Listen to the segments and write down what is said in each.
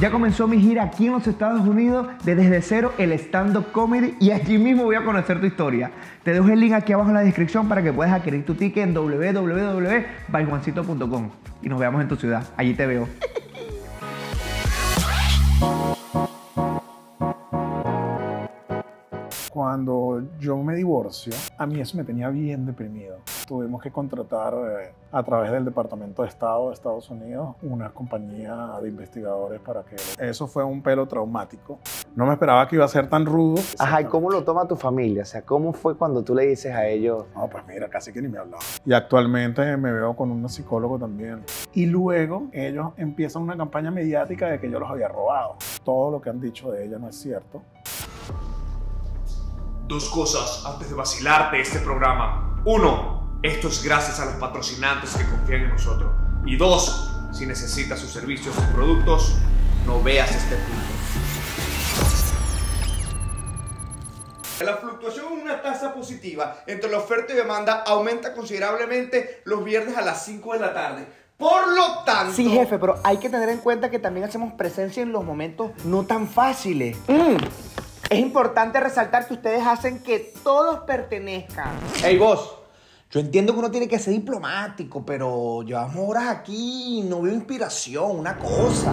ya comenzó mi gira aquí en los Estados Unidos de Desde Cero, el Stand Up Comedy, y allí mismo voy a conocer tu historia. Te dejo el link aquí abajo en la descripción para que puedas adquirir tu ticket en www.byjuancito.com y nos veamos en tu ciudad. Allí te veo. cuando yo me divorcio, a mí eso me tenía bien deprimido. Tuvimos que contratar eh, a través del Departamento de Estado de Estados Unidos una compañía de investigadores para que... Eso fue un pelo traumático. No me esperaba que iba a ser tan rudo. Ajá, ¿y cómo lo toma tu familia? O sea, ¿cómo fue cuando tú le dices a ellos? No, pues mira, casi que ni me habló. Y actualmente me veo con un psicólogo también. Y luego ellos empiezan una campaña mediática de que yo los había robado. Todo lo que han dicho de ella no es cierto. Dos cosas antes de vacilarte este programa. Uno, esto es gracias a los patrocinantes que confían en nosotros. Y dos, si necesitas sus servicios y productos, no veas este punto. La fluctuación en una tasa positiva entre la oferta y demanda aumenta considerablemente los viernes a las 5 de la tarde. Por lo tanto. Sí, jefe, pero hay que tener en cuenta que también hacemos presencia en los momentos no tan fáciles. Mm. Es importante resaltar que ustedes hacen que todos pertenezcan. Hey, vos. Yo entiendo que uno tiene que ser diplomático, pero llevamos horas aquí y no veo inspiración, una cosa.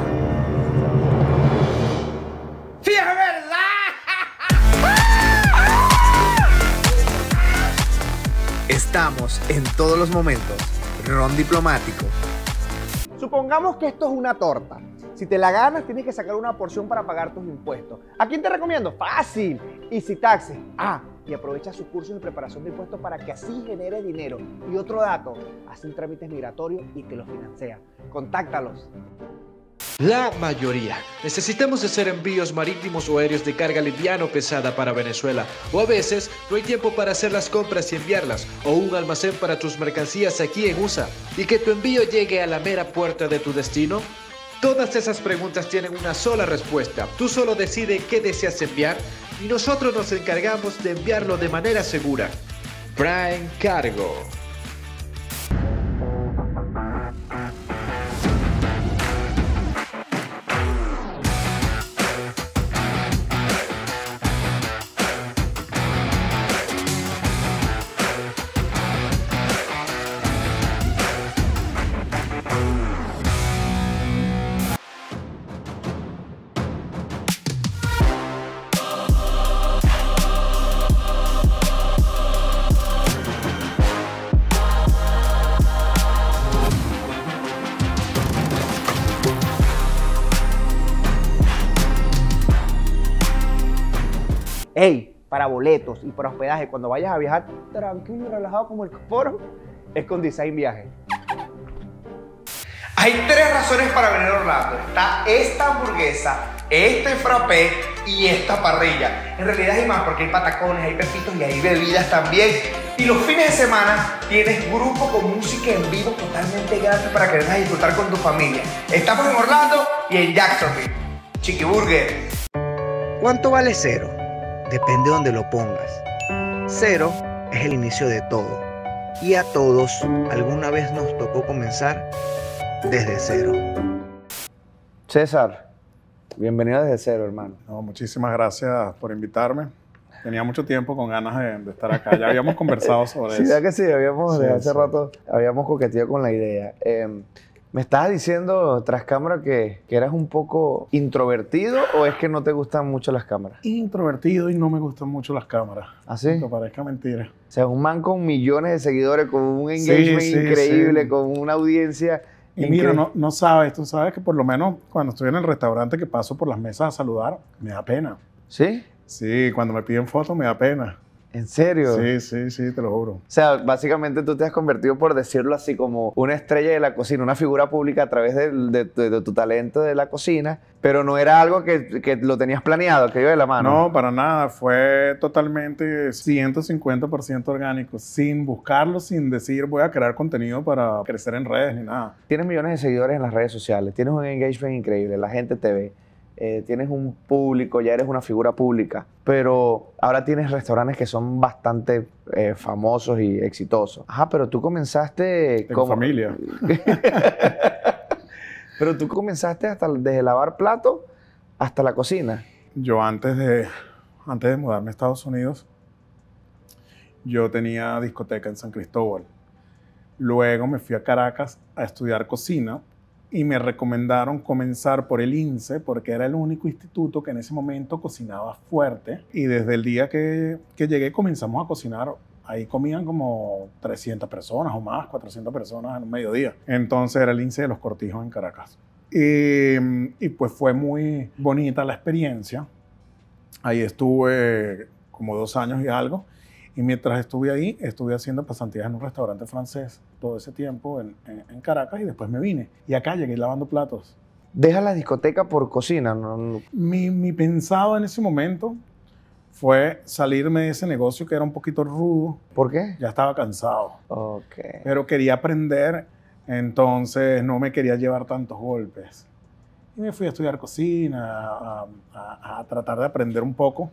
¡Sí, es verdad! Estamos en todos los momentos. Ron diplomático. Supongamos que esto es una torta. Si te la ganas, tienes que sacar una porción para pagar tus impuestos. ¿A quién te recomiendo? Fácil. Easy Taxes. Ah, y aprovecha sus cursos de preparación de impuestos para que así genere dinero. Y otro dato, hacen trámites migratorios y te los financia. Contáctalos. La mayoría. Necesitamos hacer envíos marítimos o aéreos de carga liviana o pesada para Venezuela. O a veces no hay tiempo para hacer las compras y enviarlas. O un almacén para tus mercancías aquí en USA. Y que tu envío llegue a la mera puerta de tu destino Todas esas preguntas tienen una sola respuesta. Tú solo decide qué deseas enviar y nosotros nos encargamos de enviarlo de manera segura. Prime Cargo. para boletos y para hospedaje. Cuando vayas a viajar tranquilo y relajado como el foro, es con Design Viaje. Hay tres razones para venir a Orlando. Está esta hamburguesa, este frappé y esta parrilla. En realidad es más porque hay patacones, hay pepitos y hay bebidas también. Y los fines de semana tienes grupo con música en vivo totalmente gratis para que vengas a disfrutar con tu familia. Estamos en Orlando y en Jacksonville. Chiqui Burger. ¿Cuánto vale cero? depende de donde lo pongas. Cero es el inicio de todo. Y a todos alguna vez nos tocó comenzar desde cero. César, bienvenido desde cero, hermano. No, muchísimas gracias por invitarme. Tenía mucho tiempo con ganas de, estar acá. Ya habíamos conversado sobre eso. Sí, ya que sí, habíamos hace rato, habíamos coqueteado con la idea. Em, me estabas diciendo tras cámara que, eras un poco introvertido o es que no te gustan mucho las cámaras? Introvertido y no me gustan mucho las cámaras. ¿Así? ¿Ah, que parezca mentira. O sea, un man con millones de seguidores, con un engagement increíble, con una audiencia. Y mira, no sabes, tú sabes que por lo menos cuando estoy en el restaurante que paso por las mesas a saludar, me da pena. ¿Sí? Sí, cuando me piden fotos me da pena. ¿En serio? Sí, sí, sí, te lo juro. O sea, básicamente tú te has convertido, por decirlo así, como una estrella de la cocina, una figura pública a través de, tu talento de la cocina, pero no era algo que, que lo tenías planeado, que iba de la mano. No, para nada, fue totalmente 150% orgánico, sin buscarlo, sin decir voy a crear contenido para crecer en redes ni nada. Tienes millones de seguidores en las redes sociales, tienes un engagement increíble, la gente te ve eh, tienes un público, ya eres una figura pública, pero ahora tienes restaurantes que son bastante eh, famosos y exitosos. Ajá, pero tú comenzaste... Con familia. pero tú comenzaste hasta desde lavar plato hasta la cocina. Yo antes de, antes de mudarme a Estados Unidos, yo tenía discoteca en San Cristóbal. Luego me fui a Caracas a estudiar cocina y me recomendaron comenzar por el INSE porque era el único instituto que en ese momento cocinaba fuerte y desde el día que, que llegué comenzamos a cocinar ahí comían como 300 personas o más, 400 personas en un mediodía. Entonces era el INSE de los Cortijos en Caracas. Y, y, pues fue muy bonita la experiencia. Ahí estuve como dos años y algo. Y mientras estuve ahí, estuve haciendo pasantías en un restaurante francés todo ese tiempo en, en, Caracas y después me vine. Y acá llegué lavando platos. ¿Deja la discoteca por cocina? Mi, mi pensado en ese momento fue salirme de ese negocio que era un poquito rudo. ¿Por qué? Ya estaba cansado. Ok. Pero quería aprender, entonces no me quería llevar tantos golpes. Y me fui a estudiar cocina, a, a, tratar de aprender un poco.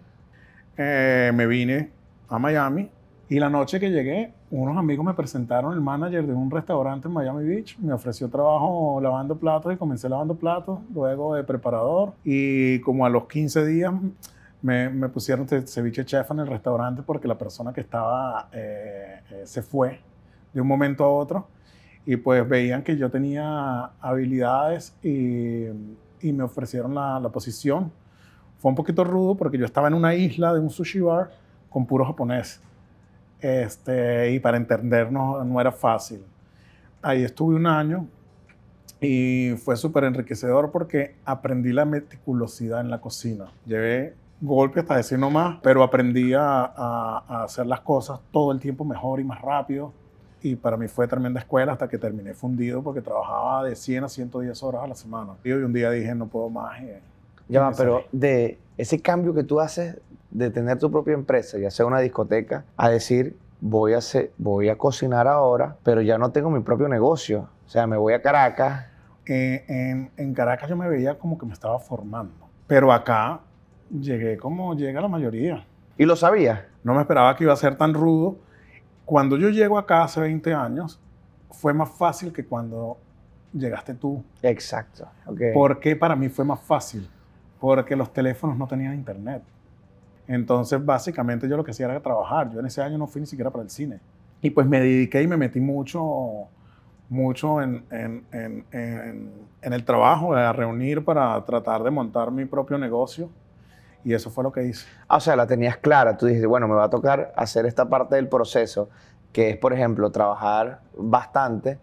Eh, me vine Miami y la noche que llegué, unos amigos me presentaron el manager de un restaurante en Miami Beach, me ofreció trabajo lavando platos y comencé lavando platos, luego de preparador y como a los 15 días me, pusieron ceviche chef en el restaurante porque la persona que estaba eh, eh, se fue de un momento a otro y pues veían que yo tenía habilidades y, me ofrecieron la, la posición. Fue un poquito rudo porque yo estaba en una isla de un sushi bar con puro japonés. Este, y para entendernos no era fácil. Ahí estuve un año y fue súper enriquecedor porque aprendí la meticulosidad en la cocina. Llevé golpe hasta decir no más, pero aprendí a, hacer las cosas todo el tiempo mejor y más rápido. Y para mí fue tremenda escuela hasta que terminé fundido porque trabajaba de 100 a 110 horas a la semana. Y un día dije, no puedo más. Eh, ya pero de ese cambio que tú haces de tener tu propia empresa, ya sea una discoteca, a decir, voy a, voy a cocinar ahora, pero ya no tengo mi propio negocio. O sea, me voy a Caracas. Eh, en, Caracas yo me veía como que me estaba formando, pero acá llegué como llega la mayoría. ¿Y lo sabía? No me esperaba que iba a ser tan rudo. Cuando yo llego acá hace 20 años, fue más fácil que cuando llegaste tú. Exacto. ¿Por qué para mí fue más fácil? Porque los teléfonos no tenían internet. Entonces, básicamente yo lo que hacía era trabajar. Yo en ese año no fui ni siquiera para el cine. Y pues me dediqué y me metí mucho, mucho en, el trabajo, a reunir para tratar de montar mi propio negocio. Y eso fue lo que hice. Ah, o sea, la tenías clara. Tú dijiste, bueno, me va a tocar hacer esta parte del proceso, que es, por ejemplo, trabajar bastante,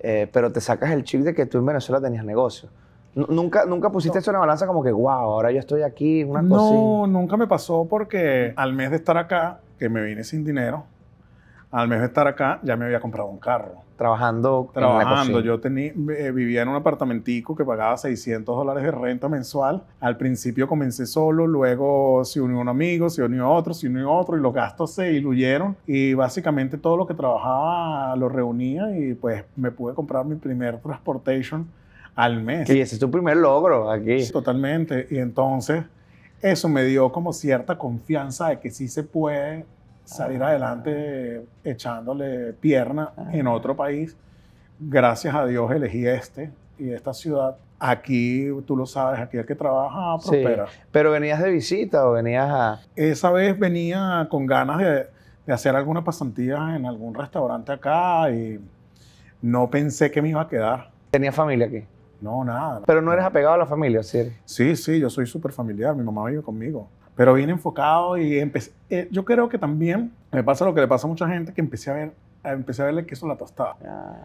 eh, pero te sacas el chip de que tú en Venezuela tenías negocio. Nunca, nunca pusiste eso en la balanza como que, wow, ahora yo estoy aquí, una No, nunca me pasó porque al mes de estar acá, que me vine sin dinero, al mes de estar acá ya me había comprado un carro. Trabajando. Trabajando. yo tenía, eh, vivía en un apartamentico que pagaba 600 dólares de renta mensual. Al principio comencé solo, luego se unió un amigo, se unió otro, se unió otro y los gastos se diluyeron y básicamente todo lo que trabajaba lo reunía y pues me pude comprar mi primer transportation al mes. Y ese es tu primer logro aquí. Totalmente. Y entonces eso me dio como cierta confianza de que sí se puede salir ah. adelante echándole pierna ah. en otro país. Gracias a Dios elegí este y esta ciudad. Aquí, tú lo sabes, aquí el que trabaja prospera. Sí. Pero venías de visita o venías a... Esa vez venía con ganas de, de hacer alguna pasantía en algún restaurante acá y no pensé que me iba a quedar. ¿Tenía familia aquí? No, nada. Pero no eres apegado a la familia, ¿sí? Sí, sí, yo soy súper familiar, mi mamá vive conmigo. Pero bien enfocado y empecé. Eh, yo creo que también me pasa lo que le pasa a mucha gente, que empecé a ver, empecé a verle el queso en la tostada. Ah.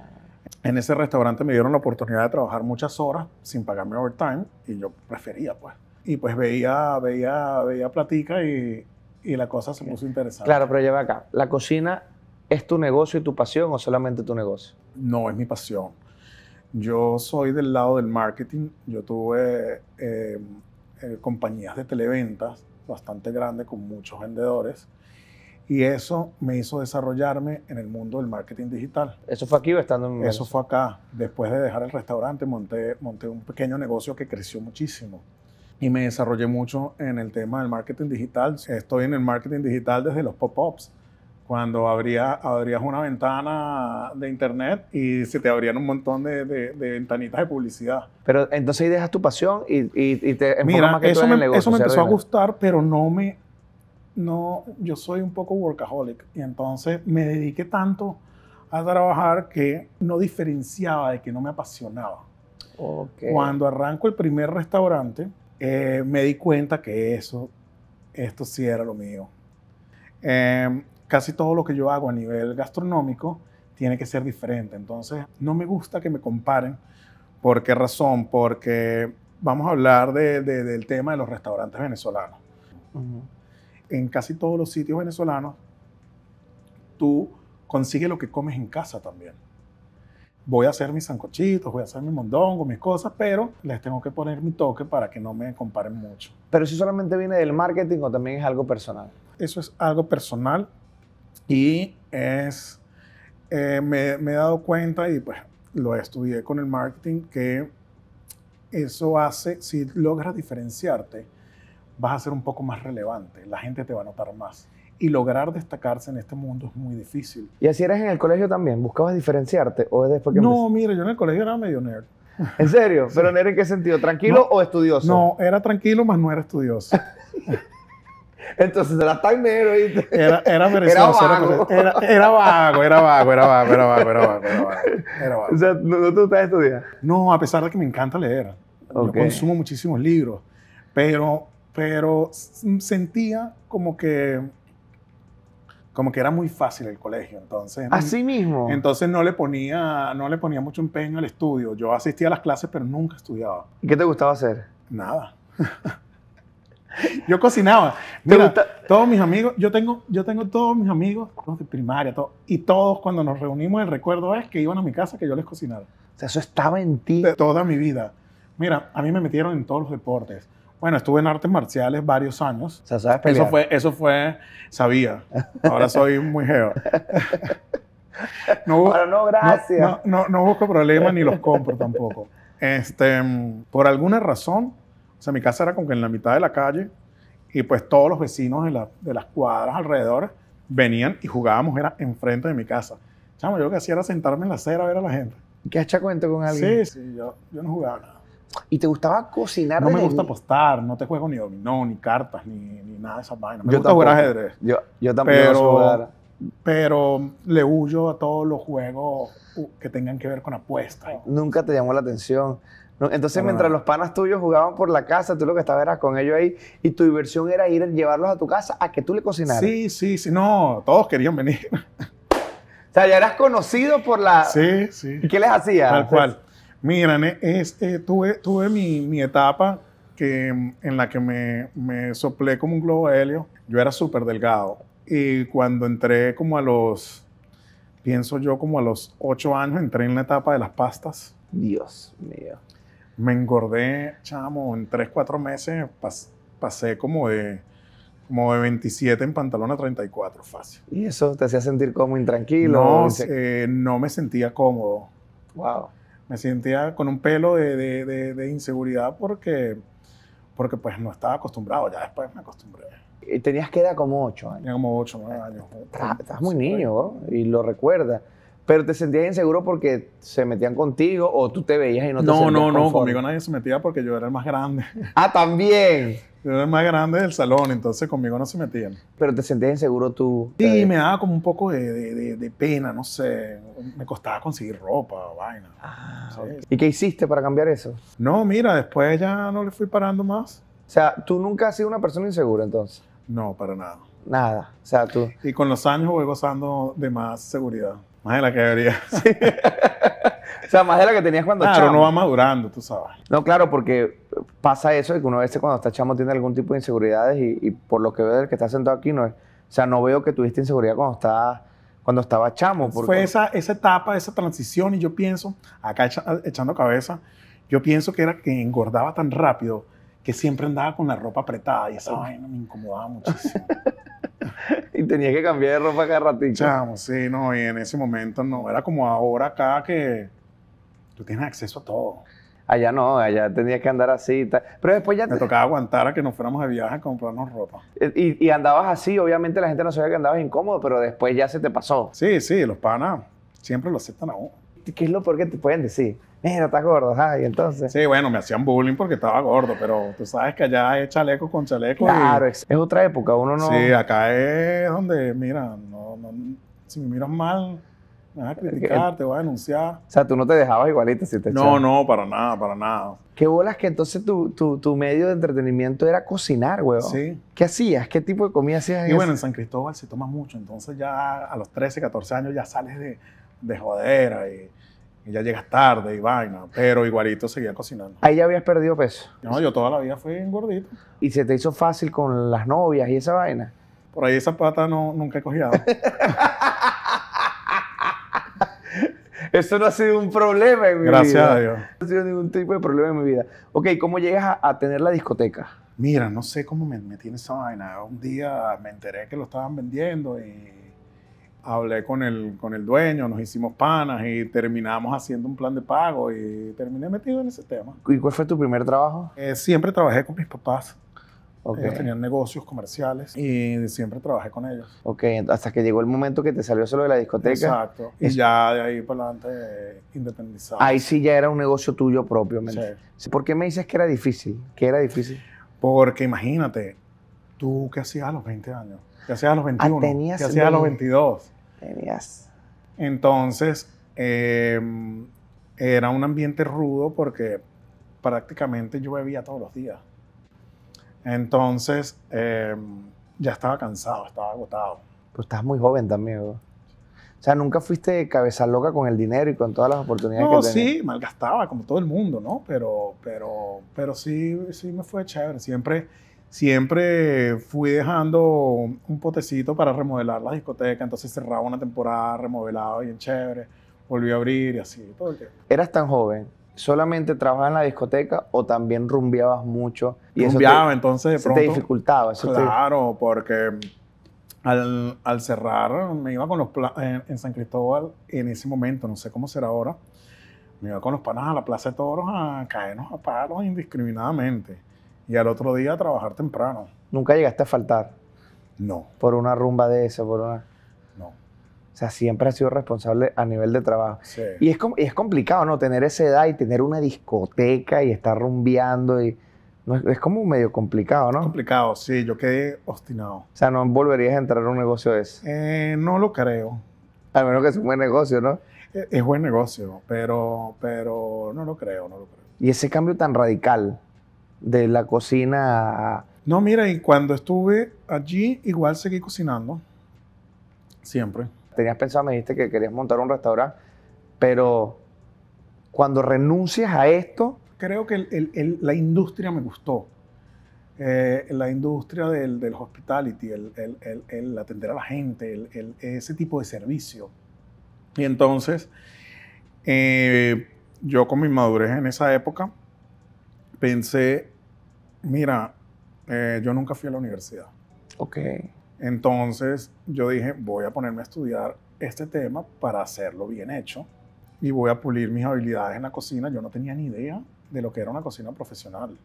En ese restaurante me dieron la oportunidad de trabajar muchas horas sin pagarme overtime y yo prefería, pues. Y pues veía, veía, veía platica y, y la cosa se puso interesante. Claro, pero lleva acá. ¿La cocina es tu negocio y tu pasión o solamente tu negocio? No, es mi pasión. Yo soy del lado del marketing. Yo tuve eh, eh, compañías de televentas bastante grandes con muchos vendedores. Y eso me hizo desarrollarme en el mundo del marketing digital. ¿Eso fue aquí o estando en Eso fue acá. Después de dejar el restaurante, monté, monté un pequeño negocio que creció muchísimo. Y me desarrollé mucho en el tema del marketing digital. Estoy en el marketing digital desde los pop-ups cuando abría, abrías una ventana de internet y se te abrían un montón de, de, ventanitas de publicidad. Pero entonces ahí dejas tu pasión y, y, te Mira, más que eso, me, eso me empezó a gustar, pero no me... No, yo soy un poco workaholic y entonces me dediqué tanto a trabajar que no diferenciaba de que no me apasionaba. Okay. Cuando arranco el primer restaurante, eh, me di cuenta que eso, esto sí era lo mío. Eh, casi todo lo que yo hago a nivel gastronómico tiene que ser diferente. Entonces, no me gusta que me comparen. ¿Por qué razón? Porque vamos a hablar del tema de los restaurantes venezolanos. En casi todos los sitios venezolanos, tú consigues lo que comes en casa también. Voy a hacer mis sancochitos, voy a hacer mi mondongo, mis cosas, pero les tengo que poner mi toque para que no me comparen mucho. Pero si solamente viene del marketing o también es algo personal. Eso es algo personal y es, eh, me, he dado cuenta y pues lo estudié con el marketing que eso hace, si logras diferenciarte, vas a ser un poco más relevante, la gente te va a notar más. Y lograr destacarse en este mundo es muy difícil. ¿Y así eres en el colegio también? ¿Buscabas diferenciarte o es después que No, mira, yo en el colegio era medio nerd. ¿En serio? ¿Pero nerd en qué sentido? ¿Tranquilo o estudioso? No, era tranquilo, más no era estudioso. Entonces era timer, ¿viste? Era, era Era vago. Era, vago, era vago, era vago, era vago, era vago. O sea, ¿no, No, a pesar de que me encanta leer. Yo consumo muchísimos libros, pero, pero sentía como que como que era muy fácil el colegio, entonces mm, así mismo. Entonces no le ponía no le ponía mucho empeño al estudio. Yo asistía a las clases, pero nunca estudiaba. ¿Y qué te gustaba hacer? Nada. yo cocinaba. Mira, todos mis amigos, yo tengo, yo tengo todos mis amigos, de primaria, y todos cuando nos reunimos, el recuerdo es que iban a mi casa que yo les cocinaba. O sea, eso estaba en ti. toda mi vida. Mira, a mí me metieron en todos los deportes. Bueno, estuve en artes marciales varios años. ¿sabes Eso fue, eso fue, sabía. Ahora soy muy geo. No, no, gracias. busco problemas ni los compro tampoco. Este, por alguna razón, o sea, mi casa era como que en la mitad de la calle y pues todos los vecinos de, de las cuadras alrededor venían y jugábamos, era enfrente de mi casa. Chamo, yo lo que hacía era sentarme en la acera a ver a la gente. ¿Qué hecho cuento con alguien? Sí, sí, yo, yo no jugaba nada. ¿Y te gustaba cocinar? No me gusta apostar, no te juego ni dominó, ni cartas, ni, ni nada de esas vainas. Me yo gusta juego ajedrez. Yo, yo también pero, pero le huyo a todos los juegos que tengan que ver con apuestas. Oh. Nunca te llamó la atención. Entonces, mientras los panas tuyos jugaban por la casa, tú lo que estabas era con ellos ahí y tu diversión era ir a llevarlos a tu casa a que tú le cocinaras. Sí, sí, sí. No, todos querían venir. O sea, ya eras conocido por la... Sí, sí. ¿Y qué les hacías? Tal cual. Mira, eh, tuve, tuve mi, etapa que, en la que me, me soplé como un globo de helio. Yo era súper delgado. Y cuando entré como a los, pienso yo, como a los ocho años, entré en la etapa de las pastas. Dios mío me engordé, chamo, en 3, 4 meses pasé como de, como de 27 en pantalón a 34, fácil. ¿Y eso te hacía sentir como intranquilo? No, no me sentía cómodo. Wow. Me sentía con un pelo de, de, de, inseguridad porque, porque pues no estaba acostumbrado, ya después me acostumbré. ¿Y tenías que edad como 8 años? Tenía como 8 años. Estás, muy niño, ¿no? y lo recuerdas. Pero te sentías inseguro porque se metían contigo o tú te veías y no te No, sentías no, no, no, conmigo nadie se metía porque yo era el más grande. Ah, también. Yo era el más grande del salón, entonces conmigo no se metían. Pero te sentías inseguro tú. Sí, me daba como un poco de, pena, no sé. Me costaba conseguir ropa, vaina. Ah, ¿Y qué hiciste para cambiar eso? No, mira, después ya no le fui parando más. O sea, tú nunca has sido una persona insegura entonces. No, para nada. Nada. O sea, tú. Y con los años voy gozando de más seguridad. Más de la que debería. o sea, más de la que tenías cuando Claro, pero va madurando, tú sabes. No, claro, porque pasa eso de que uno a veces cuando está chamo tiene algún tipo de inseguridades y, por lo que veo del que está sentado aquí, no es, o sea, no veo que tuviste inseguridad cuando estaba, cuando estaba chamo. Fue esa, esa etapa, esa transición y yo pienso, acá echando cabeza, yo pienso que era que engordaba tan rápido que siempre andaba con la ropa apretada y esa no me incomodaba muchísimo. y tenía que cambiar de ropa cada ratito. Chamo, sí, no, y en ese momento no, era como ahora acá que tú tienes acceso a todo. Allá no, allá tenías que andar así. Pero después ya... Me te... tocaba aguantar a que nos fuéramos de viaje a comprarnos ropa. Y, y, andabas así, obviamente la gente no sabía que andabas incómodo, pero después ya se te pasó. Sí, sí, los panas siempre lo aceptan a uno. ¿Qué es lo peor que te pueden decir? mira, estás gordo, ay, entonces. Sí, bueno, me hacían bullying porque estaba gordo, pero tú sabes que allá es chaleco con chaleco. Claro, es otra época, uno no. Sí, acá es donde, mira, no, no, si me miras mal, me vas a criticar, te voy a denunciar. O sea, tú no te dejabas igualito si te No, echaban? no, para nada, para nada. ¿Qué bolas que entonces tu, tu, tu medio de entretenimiento era cocinar, güey. Sí. ¿Qué hacías? ¿Qué tipo de comida hacías? Y bueno, en San Cristóbal se toma mucho, entonces ya a los 13, 14 años ya sales de, de jodera y y ya llegas tarde y vaina, pero igualito seguía cocinando. Ahí ya habías perdido peso. No, yo toda la vida fui gordito. ¿Y se te hizo fácil con las novias y esa vaina? Por ahí esa pata no, nunca he cogido. Eso no ha sido un problema en mi vida. Gracias a Dios. No ha sido ningún tipo de problema en mi vida. Ok, ¿cómo llegas a, tener la discoteca? Mira, no sé cómo me, me, tiene esa vaina. Un día me enteré que lo estaban vendiendo y hablé con el, con el dueño, nos hicimos panas y terminamos haciendo un plan de pago y terminé metido en ese tema. ¿Y cuál fue tu primer trabajo? Eh, siempre trabajé con mis papás. Ellos tenían negocios comerciales y siempre trabajé con ellos. Ok, hasta que llegó el momento que te salió solo de la discoteca. Exacto. Y ya de ahí para adelante eh, independizado. Ahí sí ya era un negocio tuyo propio. ¿Por qué me dices que era difícil? ¿Qué era difícil? Porque imagínate, tú qué hacías a los 20 años que hacía a los 21. Ah, hacías a los 22. Tenías. Entonces, em, era un ambiente rudo porque prácticamente yo bebía todos los días. Entonces, em, ya estaba cansado, estaba agotado. Pues estás muy joven también, O sea, nunca fuiste cabeza loca con el dinero y con todas las oportunidades que tenías. No, sí, malgastaba como todo el mundo, ¿no? Pero, pero, pero sí, sí me fue chévere. Siempre siempre fui dejando un potecito para remodelar la discoteca, entonces cerraba una temporada, remodelaba bien chévere, volví a abrir y así, todo ¿Eras tan joven? ¿Solamente trabajabas en la discoteca o también rumbeabas mucho? Y entonces de te dificultaba. Eso claro, porque al, cerrar me iba con los en, en San Cristóbal en ese momento, no sé cómo será ahora, me iba con los panas a la Plaza de Toros a caernos a palos indiscriminadamente y al otro día trabajar temprano. ¿Nunca llegaste a faltar? No. ¿Por una rumba de esa, Por una... No. O sea, siempre has sido responsable a nivel de trabajo. Sí. Y es, es complicado, ¿no? Tener esa edad y tener una discoteca y estar rumbeando y... es como medio complicado, ¿no? complicado, sí. Yo quedé obstinado. O sea, ¿no volverías a entrar a un negocio de ese? Eh, no lo creo. Al menos que es un buen negocio, ¿no? Es, es buen negocio, pero, pero no lo creo, no lo creo. ¿Y ese cambio tan radical? de la cocina. No, mira, y cuando estuve allí, igual seguí cocinando. Siempre. Tenías pensado, me dijiste que querías montar un restaurante, pero cuando renuncias a esto. Creo que la industria me gustó. Eh, la industria del, del hospitality, el, atender a la gente, ese tipo de servicio. Y entonces, eh, yo con mi madurez en esa época, pensé, mira, eh, yo nunca fui a la universidad. Ok. Entonces yo dije, voy a ponerme a estudiar este tema para hacerlo bien hecho y voy a pulir mis habilidades en la cocina. Yo no tenía ni idea de lo que era una cocina profesional.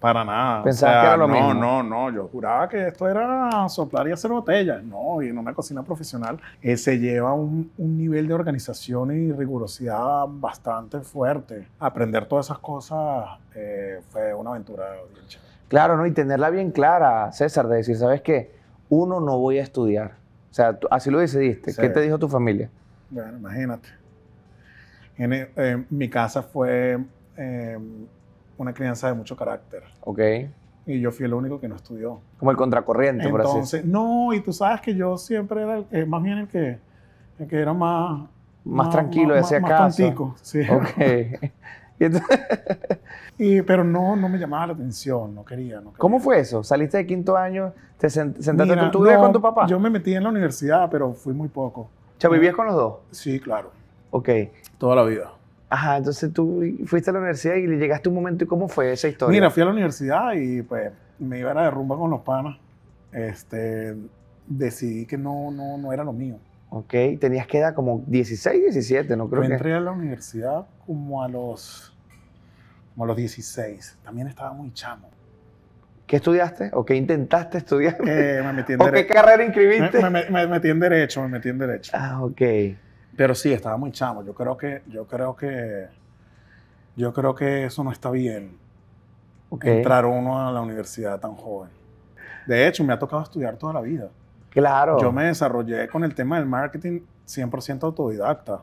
Para nada. Pensaba que era lo no, No, no, no. Yo juraba que esto era soplar y hacer botellas. No, y en una cocina profesional eh, se lleva un, nivel de organización y rigurosidad bastante fuerte. Aprender todas esas cosas eh, fue una aventura Claro, ¿no? Y tenerla bien clara, César, de decir, ¿sabes qué? Uno no voy a estudiar. O sea, así lo decidiste. ¿Qué te dijo tu familia? Bueno, imagínate. En, eh, mi casa fue em, una crianza de mucho carácter. Ok. Y yo fui el único que no estudió. Como el contracorriente, por así No, y tú sabes que yo siempre era el, más bien el que, el que era más... Más, tranquilo, más, hacía más, sí. Ok. y pero no, no me llamaba la atención, no quería, no ¿Cómo fue eso? ¿Saliste de quinto año? ¿Te sentaste con tu papá? Yo me metí en la universidad, pero fui muy poco. ¿Ya vivías eh, con los dos? Sí, claro. Ok. Toda la vida. Ajá, entonces tú fuiste a la universidad y llegaste un momento y cómo fue esa historia. Mira, fui a la universidad y pues me iba a la derrumba con los panas. Este, decidí que no, no, no era lo mío. Ok, tenías que edad como 16, 17, no creo que... entré a la universidad como a los como a los 16. También estaba muy chamo. ¿Qué estudiaste o qué intentaste estudiar? Eh, me metí en ¿O qué carrera inscribiste? Me, metí en Derecho, me metí en Derecho. Ah, ok. Pero sí, estaba muy chamo. Yo creo que, yo creo que, yo creo que eso no está bien. Entrar uno a la universidad tan joven. De hecho, me ha tocado estudiar toda la vida. Claro. Yo me desarrollé con el tema del marketing 100% autodidacta.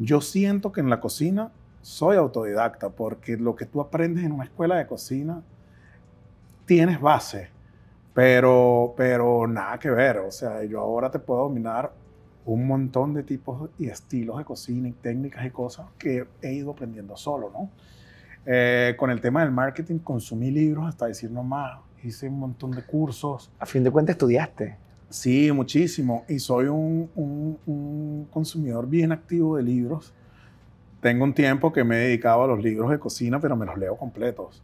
Yo siento que en la cocina soy autodidacta porque lo que tú aprendes en una escuela de cocina tienes base, pero, pero nada que ver. O sea, yo ahora te puedo dominar un montón de tipos y estilos de cocina y técnicas y cosas que he ido aprendiendo solo, ¿no? Eh, con el tema del marketing consumí libros hasta decir no más, hice un montón de cursos. A fin de cuentas estudiaste. Sí, muchísimo. Y soy un, un, un consumidor bien activo de libros. Tengo un tiempo que me he dedicado a los libros de cocina, pero me los leo completos.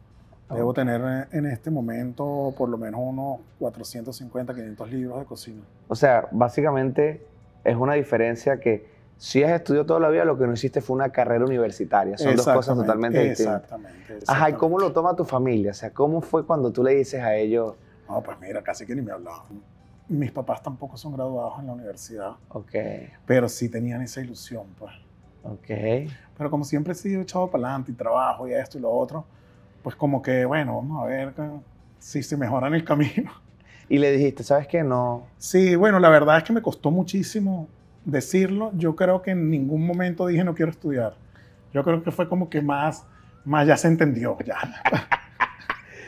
Debo tener eh, en este momento por lo menos unos 450, 500 libros de cocina. O sea, básicamente es una diferencia que si has estudiado toda la vida, lo que no hiciste fue una carrera universitaria. Son dos cosas totalmente distintas. Ajá, ¿y cómo lo toma tu familia? O sea, ¿cómo fue cuando tú le dices a ellos? No, pues mira, casi que ni me hablaban. Mis papás tampoco son graduados en la universidad. Ok. Pero sí tenían esa ilusión, pues. Ok. Pero como siempre he sido echado para adelante y trabajo y esto y lo otro, pues como que, bueno, vamos a ver si se mejora en el camino y le dijiste, ¿sabes qué? No. Sí, bueno, la verdad es que me costó muchísimo decirlo. Yo creo que en ningún momento dije no quiero estudiar. Yo creo que fue como que más, más ya se entendió.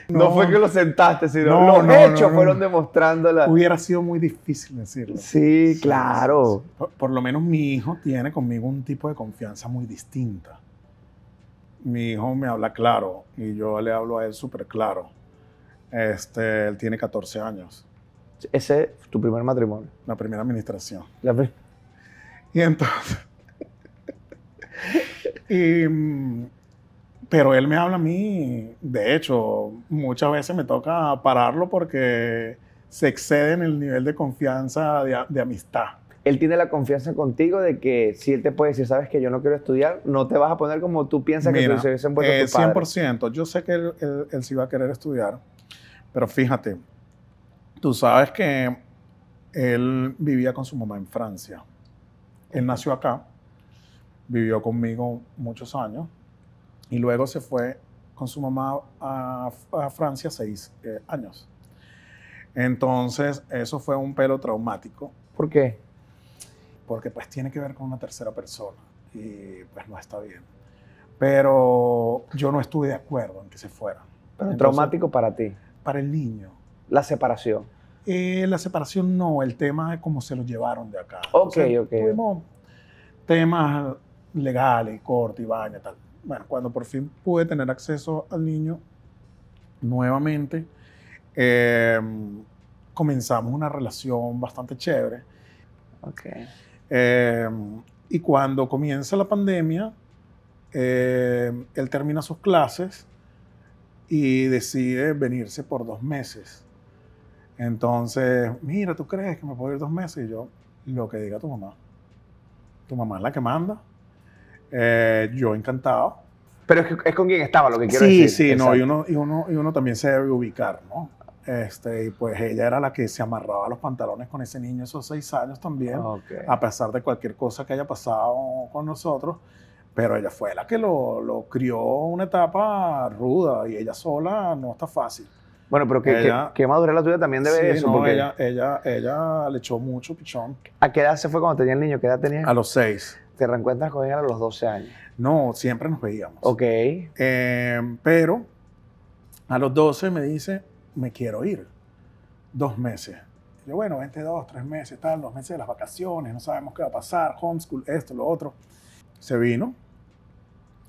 No, fue que lo sentaste, sino no, los hechos fueron demostrando Hubiera sido muy difícil decirlo. Sí, claro. Por, por, lo menos mi hijo tiene conmigo un tipo de confianza muy distinta. Mi hijo me habla claro y yo le hablo a él súper claro. Este, él tiene 14 años. Ese es tu primer matrimonio. La primera administración. y entonces. y, pero él me habla a mí, de hecho, muchas veces me toca pararlo porque se excede en el nivel de confianza, de, amistad. Él tiene la confianza contigo de que si él te puede decir, sabes que yo no quiero estudiar, no te vas a poner como tú piensas que tú se hubiesen puesto eh, 100%. Yo sé que él, él sí va a querer estudiar pero fíjate, tú sabes que él vivía con su mamá en Francia. Él nació acá, vivió conmigo muchos años y luego se fue con su mamá a, Francia seis eh, años. Entonces, eso fue un pelo traumático. ¿Por qué? Porque pues tiene que ver con una tercera persona y pues no está bien. Pero yo no estuve de acuerdo en que se fuera. Pero traumático para ti para el niño? La separación. Eh, la separación no, el tema es cómo se lo llevaron de acá. Ok, ok. Tuvimos temas legales, corte y baña, tal. Bueno, cuando por fin pude tener acceso al niño nuevamente, em, comenzamos una relación bastante chévere. OK. Em, y cuando comienza la pandemia, em, él termina sus clases y decide venirse por dos meses. Entonces, mira, ¿tú crees que me puedo ir dos meses? Y yo, lo que diga tu mamá. Tu mamá es la que manda. Eh, yo encantado. Pero es, con quien estaba, lo que quiero decir. Sí, sí, no, y uno, y, uno, y uno también se debe ubicar, ¿no? Este, y pues ella era la que se amarraba los pantalones con ese niño esos seis años también, a pesar de cualquier cosa que haya pasado con nosotros. Pero ella fue la que lo, lo crió una etapa ruda y ella sola no está fácil. Bueno, pero que, que, madurez la tuya también debe eso. porque ella, ella, ella le echó mucho pichón. ¿A qué edad se fue cuando tenía el niño? ¿Qué edad tenía? A los seis. ¿Te reencuentras con ella a los 12 años? No, siempre nos veíamos. Ok. Eh, pero a los 12 me dice, me quiero ir. Dos meses. Yo, bueno, 22, tres meses, tal, dos meses de las vacaciones, no sabemos qué va a pasar, homeschool, esto, lo otro. Se vino,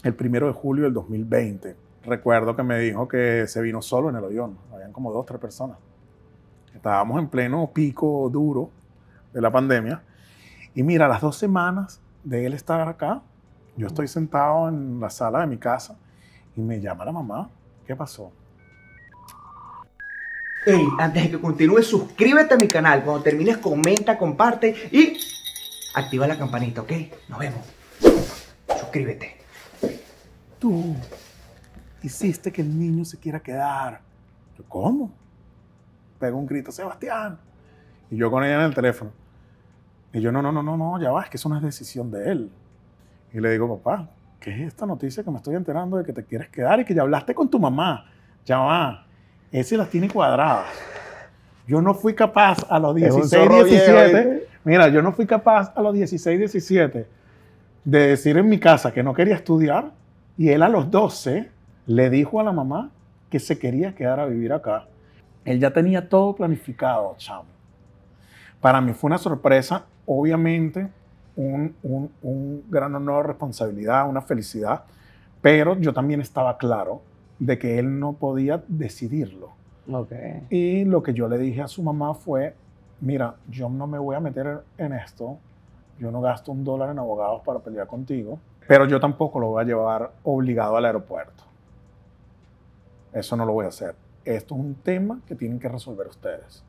el primero de julio del 2020. Recuerdo que me dijo que se vino solo en el avión, habían como dos, tres personas. Estábamos en pleno pico duro de la pandemia. Y mira, las dos semanas de él estar acá, yo estoy sentado en la sala de mi casa y me llama la mamá. ¿Qué pasó? Hey, antes de que continúe, suscríbete a mi canal. Cuando termines, comenta, comparte y activa la campanita, ¿ok? Nos vemos. Suscríbete. Tú hiciste que el niño se quiera quedar. Yo, ¿cómo? Pego un grito, Sebastián. Y yo con ella en el teléfono. Y yo, no, no, no, no, no, ya va, es que eso no es decisión de él. Y le digo, papá, ¿qué es esta noticia que me estoy enterando de que te quieres quedar y que ya hablaste con tu mamá? Ya va, ese las tiene cuadradas. Yo no fui capaz a los 16, 17. mira, yo no fui capaz a los 16, 17 de decir en mi casa que no quería estudiar y él a los 12 le dijo a la mamá que se quería quedar a vivir acá. Él ya tenía todo planificado, chamo. Para mí fue una sorpresa, obviamente, un, gran honor, responsabilidad, una felicidad, pero yo también estaba claro de que él no podía decidirlo. Y lo que yo le dije a su mamá fue, mira, yo no me voy a meter en esto, yo no gasto un dólar en abogados para pelear contigo, pero yo tampoco lo voy a llevar obligado al aeropuerto. Eso no lo voy a hacer. Esto es un tema que tienen que resolver ustedes.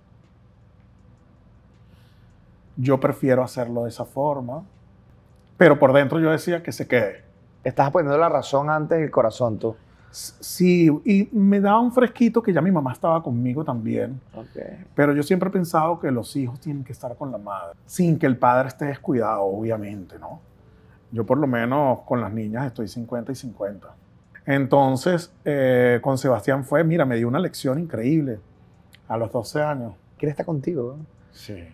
Yo prefiero hacerlo de esa forma, pero por dentro yo decía que se quede. Estás poniendo la razón antes el corazón tú. Sí, y me daba un fresquito que ya mi mamá estaba conmigo también. Pero yo siempre he pensado que los hijos tienen que estar con la madre, sin que el padre esté descuidado, obviamente, ¿no? Yo por lo menos con las niñas estoy 50 y 50. Entonces, eh, con Sebastián fue, mira, me dio una lección increíble a los 12 años. Quiere estar contigo? Sí.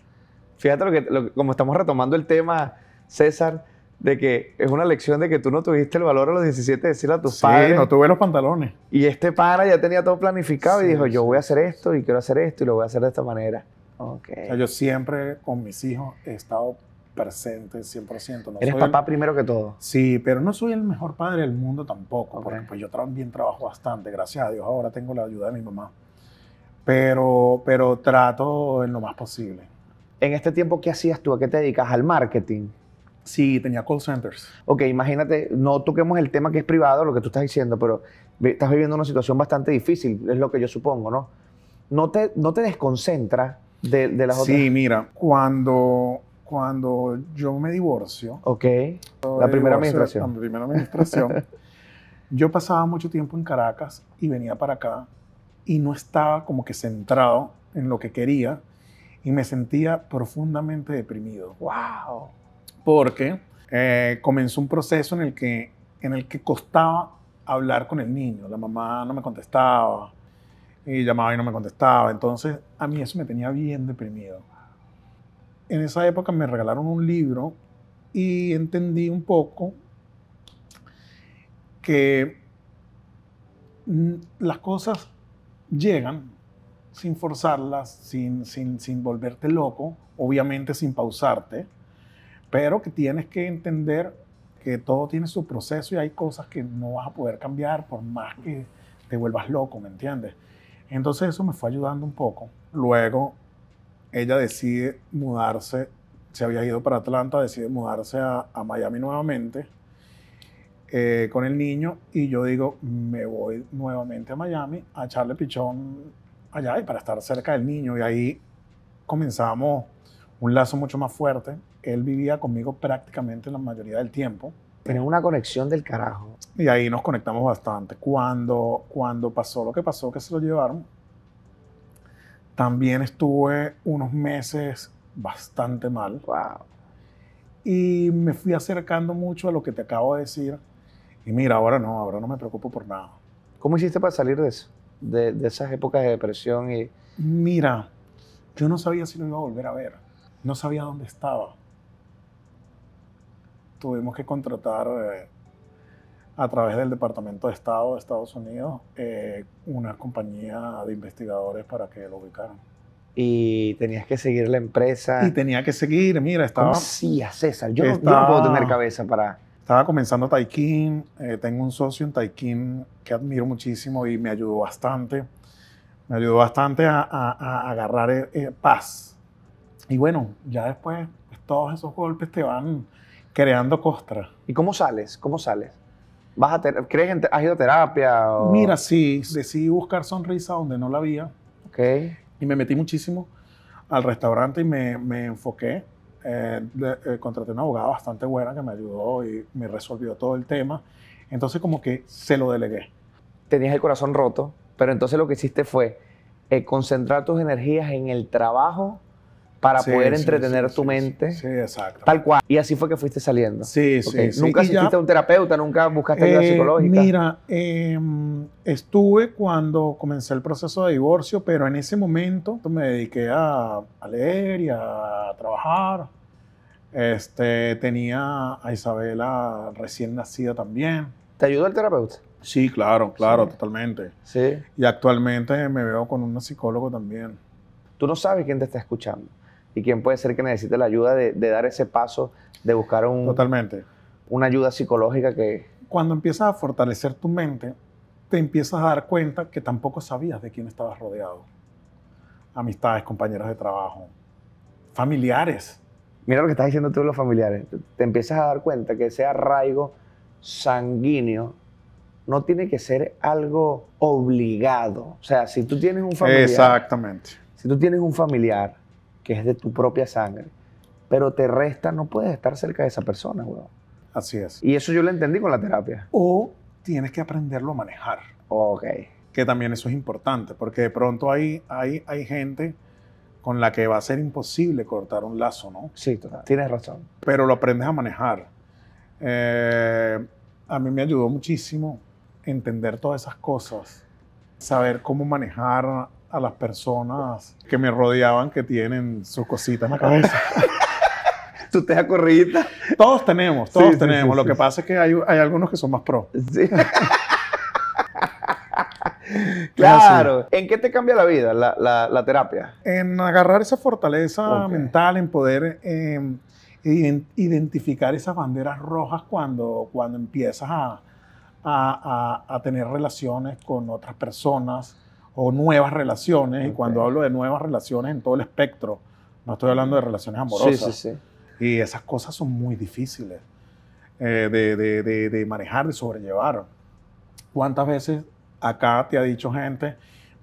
Fíjate lo que, como estamos retomando el tema, César, de que es una lección de que tú no tuviste el valor a los 17 de decirle a tus padres. Sí, no tuve los pantalones. Y este pana ya tenía todo planificado y dijo, yo voy a hacer esto y quiero hacer esto y lo voy a hacer de esta manera. Okay. yo siempre con mis hijos he estado presente 100%. No Eres papá primero que todo. Sí, pero no soy el mejor padre del mundo tampoco, por ejemplo pues, yo también trabajo bastante, gracias a Dios. Ahora tengo la ayuda de mi mamá. Pero, pero trato en lo más posible. En este tiempo, ¿qué hacías tú? ¿A qué te dedicas? ¿Al marketing? Sí, tenía call centers. Ok, imagínate, no toquemos el tema que es privado, lo que tú estás diciendo, pero estás viviendo una situación bastante difícil, es lo que yo supongo, ¿no? No te, no te de, las otras. Sí, mira, cuando cuando yo me divorcio. Ok. La primera administración. La primera administración. yo pasaba mucho tiempo en Caracas y venía para acá y no estaba como que centrado en lo que quería y me sentía profundamente deprimido. ¡Wow! Porque eh, comenzó un proceso en el, que, en el que costaba hablar con el niño. La mamá no me contestaba y llamaba y no me contestaba. Entonces, a mí eso me tenía bien deprimido en esa época me regalaron un libro y entendí un poco que las cosas llegan sin forzarlas, sin, sin, volverte loco, obviamente sin pausarte, pero que tienes que entender que todo tiene su proceso y hay cosas que no vas a poder cambiar por más que te vuelvas loco, ¿me entiendes? Entonces eso me fue ayudando un poco. Luego ella decide mudarse, se había ido para Atlanta, decide mudarse a, Miami nuevamente eh, con el niño y yo digo, me voy nuevamente a Miami a echarle pichón allá y para estar cerca del niño y ahí comenzamos un lazo mucho más fuerte. Él vivía conmigo prácticamente la mayoría del tiempo. Tenía una conexión del carajo. Y ahí nos conectamos bastante. Cuando, cuando pasó lo que pasó, que se lo llevaron, también estuve unos meses bastante mal. Wow. Y me fui acercando mucho a lo que te acabo de decir. Y mira, ahora no, ahora no me preocupo por nada. ¿Cómo hiciste para salir de esas épocas de depresión y... Mira, yo no sabía si lo iba a volver a ver. No sabía dónde estaba. Tuvimos que contratar eh, a través del Departamento de Estado de Estados Unidos eh, una compañía de investigadores para que lo ubicaran. Y tenías que seguir la empresa. Y tenía que seguir, mira, estaba... Sí, César? Yo, no puedo tener cabeza para... Estaba comenzando Taikin, eh, tengo un socio en Taikin que admiro muchísimo y me ayudó bastante. Me ayudó bastante a, agarrar eh, paz. Y bueno, ya después pues, todos esos golpes te van creando costra. ¿Y cómo sales? ¿Cómo sales? Vas a ¿Crees que has ido a terapia? Mira, sí, decidí buscar sonrisa donde no la había. Ok. Y me metí muchísimo al restaurante y me, me enfoqué. Eh, eh, contraté una abogada bastante buena que me ayudó y me resolvió todo el tema. Entonces como que se lo delegué. Tenías el corazón roto, pero entonces lo que hiciste fue eh, concentrar tus energías en el trabajo para poder entretener tu mente. Sí, exacto. Tal cual. Y así fue que fuiste saliendo. Sí, sí. ¿Nunca asististe a un terapeuta? ¿Nunca buscaste ayuda eh, psicológica? Mira, em, estuve cuando comencé el proceso de divorcio, pero en ese momento me dediqué a, a leer y a trabajar. Este, tenía a Isabela recién nacida también. ¿Te ayudó el terapeuta? Sí, claro, claro, totalmente. Sí. Y actualmente me veo con un psicólogo también. Tú no sabes quién te está escuchando y quién puede ser que necesite la ayuda de, dar ese paso, de buscar un, Totalmente. una ayuda psicológica que... Cuando empiezas a fortalecer tu mente, te empiezas a dar cuenta que tampoco sabías de quién estabas rodeado. Amistades, compañeros de trabajo, familiares. Mira lo que estás diciendo tú de los familiares. Te empiezas a dar cuenta que ese arraigo sanguíneo no tiene que ser algo obligado. O sea, si tú tienes un familiar. Exactamente. Si tú tienes un familiar que es de tu propia sangre, pero te resta, no puedes estar cerca de esa persona, weón. Así es. Y eso yo lo entendí con la terapia. O tienes que aprenderlo a manejar. Ok. Que también eso es importante, porque de pronto hay, hay, hay gente con la que va a ser imposible cortar un lazo, ¿no? Sí, total. Tienes razón. Pero lo aprendes a manejar. Eh, a mí me ayudó muchísimo entender todas esas cosas, saber cómo manejar a las personas que me rodeaban que tienen sus cositas en la cabeza. tú te corridita. Todos tenemos, todos tenemos. Lo que pasa es que hay, algunos que son más pro. Sí. claro. ¿En qué te cambia la vida la, terapia? En agarrar esa fortaleza mental, en poder em, identificar esas banderas rojas cuando, cuando empiezas a tener relaciones con otras personas o nuevas relaciones, y cuando hablo de nuevas relaciones en todo el espectro, no estoy hablando de relaciones amorosas. Y esas cosas son muy difíciles eh, de, de, de, manejar, de sobrellevar. ¿Cuántas veces acá te ha dicho gente,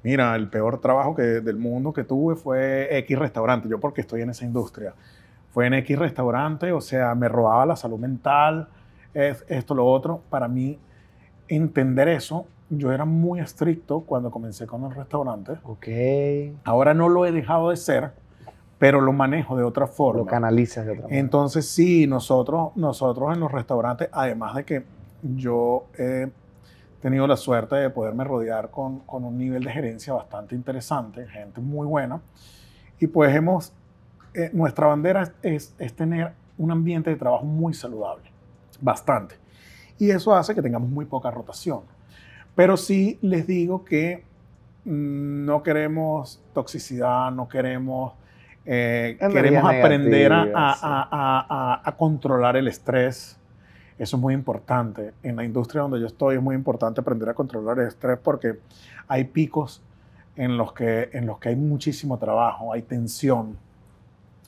mira, el peor trabajo que, del mundo que tuve fue X restaurante, yo porque estoy en esa industria, fue en X restaurante, o sea, me robaba la salud mental, esto, lo otro. Para mí, entender eso yo era muy estricto cuando comencé con el restaurante. Ok. Ahora no lo he dejado de ser, pero lo manejo de otra forma. Lo canalizas de otra forma. Entonces, sí, nosotros, nosotros en los restaurantes, además de que yo he tenido la suerte de poderme rodear con, con un nivel de gerencia bastante interesante, gente muy buena, y pues hemos, eh, nuestra bandera es, es tener un ambiente de trabajo muy saludable, bastante. Y eso hace que tengamos muy poca rotación. Pero sí les digo que mm, no queremos toxicidad, no queremos... Eh, queremos aprender a, a, a, a, controlar el estrés. Eso es muy importante. En la industria donde yo estoy es muy importante aprender a controlar el estrés porque hay picos en los que, en los que hay muchísimo trabajo, hay tensión.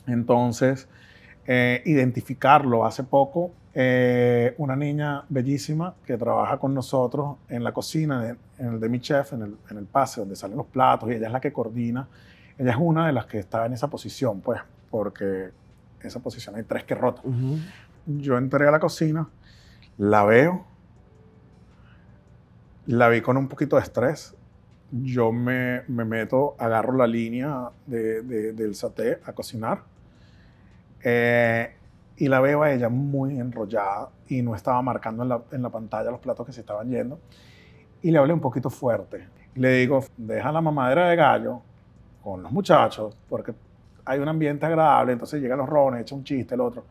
Entonces, eh, identificarlo. Hace poco eh, una niña bellísima que trabaja con nosotros en la cocina, en, el de mi chef, en el, en el pase donde salen los platos, y ella es la que coordina. Ella es una de las que está en esa posición, pues, porque esa posición hay tres que rotan. Yo entré a la cocina, la veo, la vi con un poquito de estrés. Yo me, me meto, agarro la línea de, del saté a cocinar. Eh, y la veo a ella muy enrollada y no estaba marcando en la, en la pantalla los platos que se estaban yendo. Y le hablé un poquito fuerte. Le digo, deja la mamadera de gallo con los muchachos, porque hay un ambiente agradable, entonces llegan los rones, echa un chiste, el otro.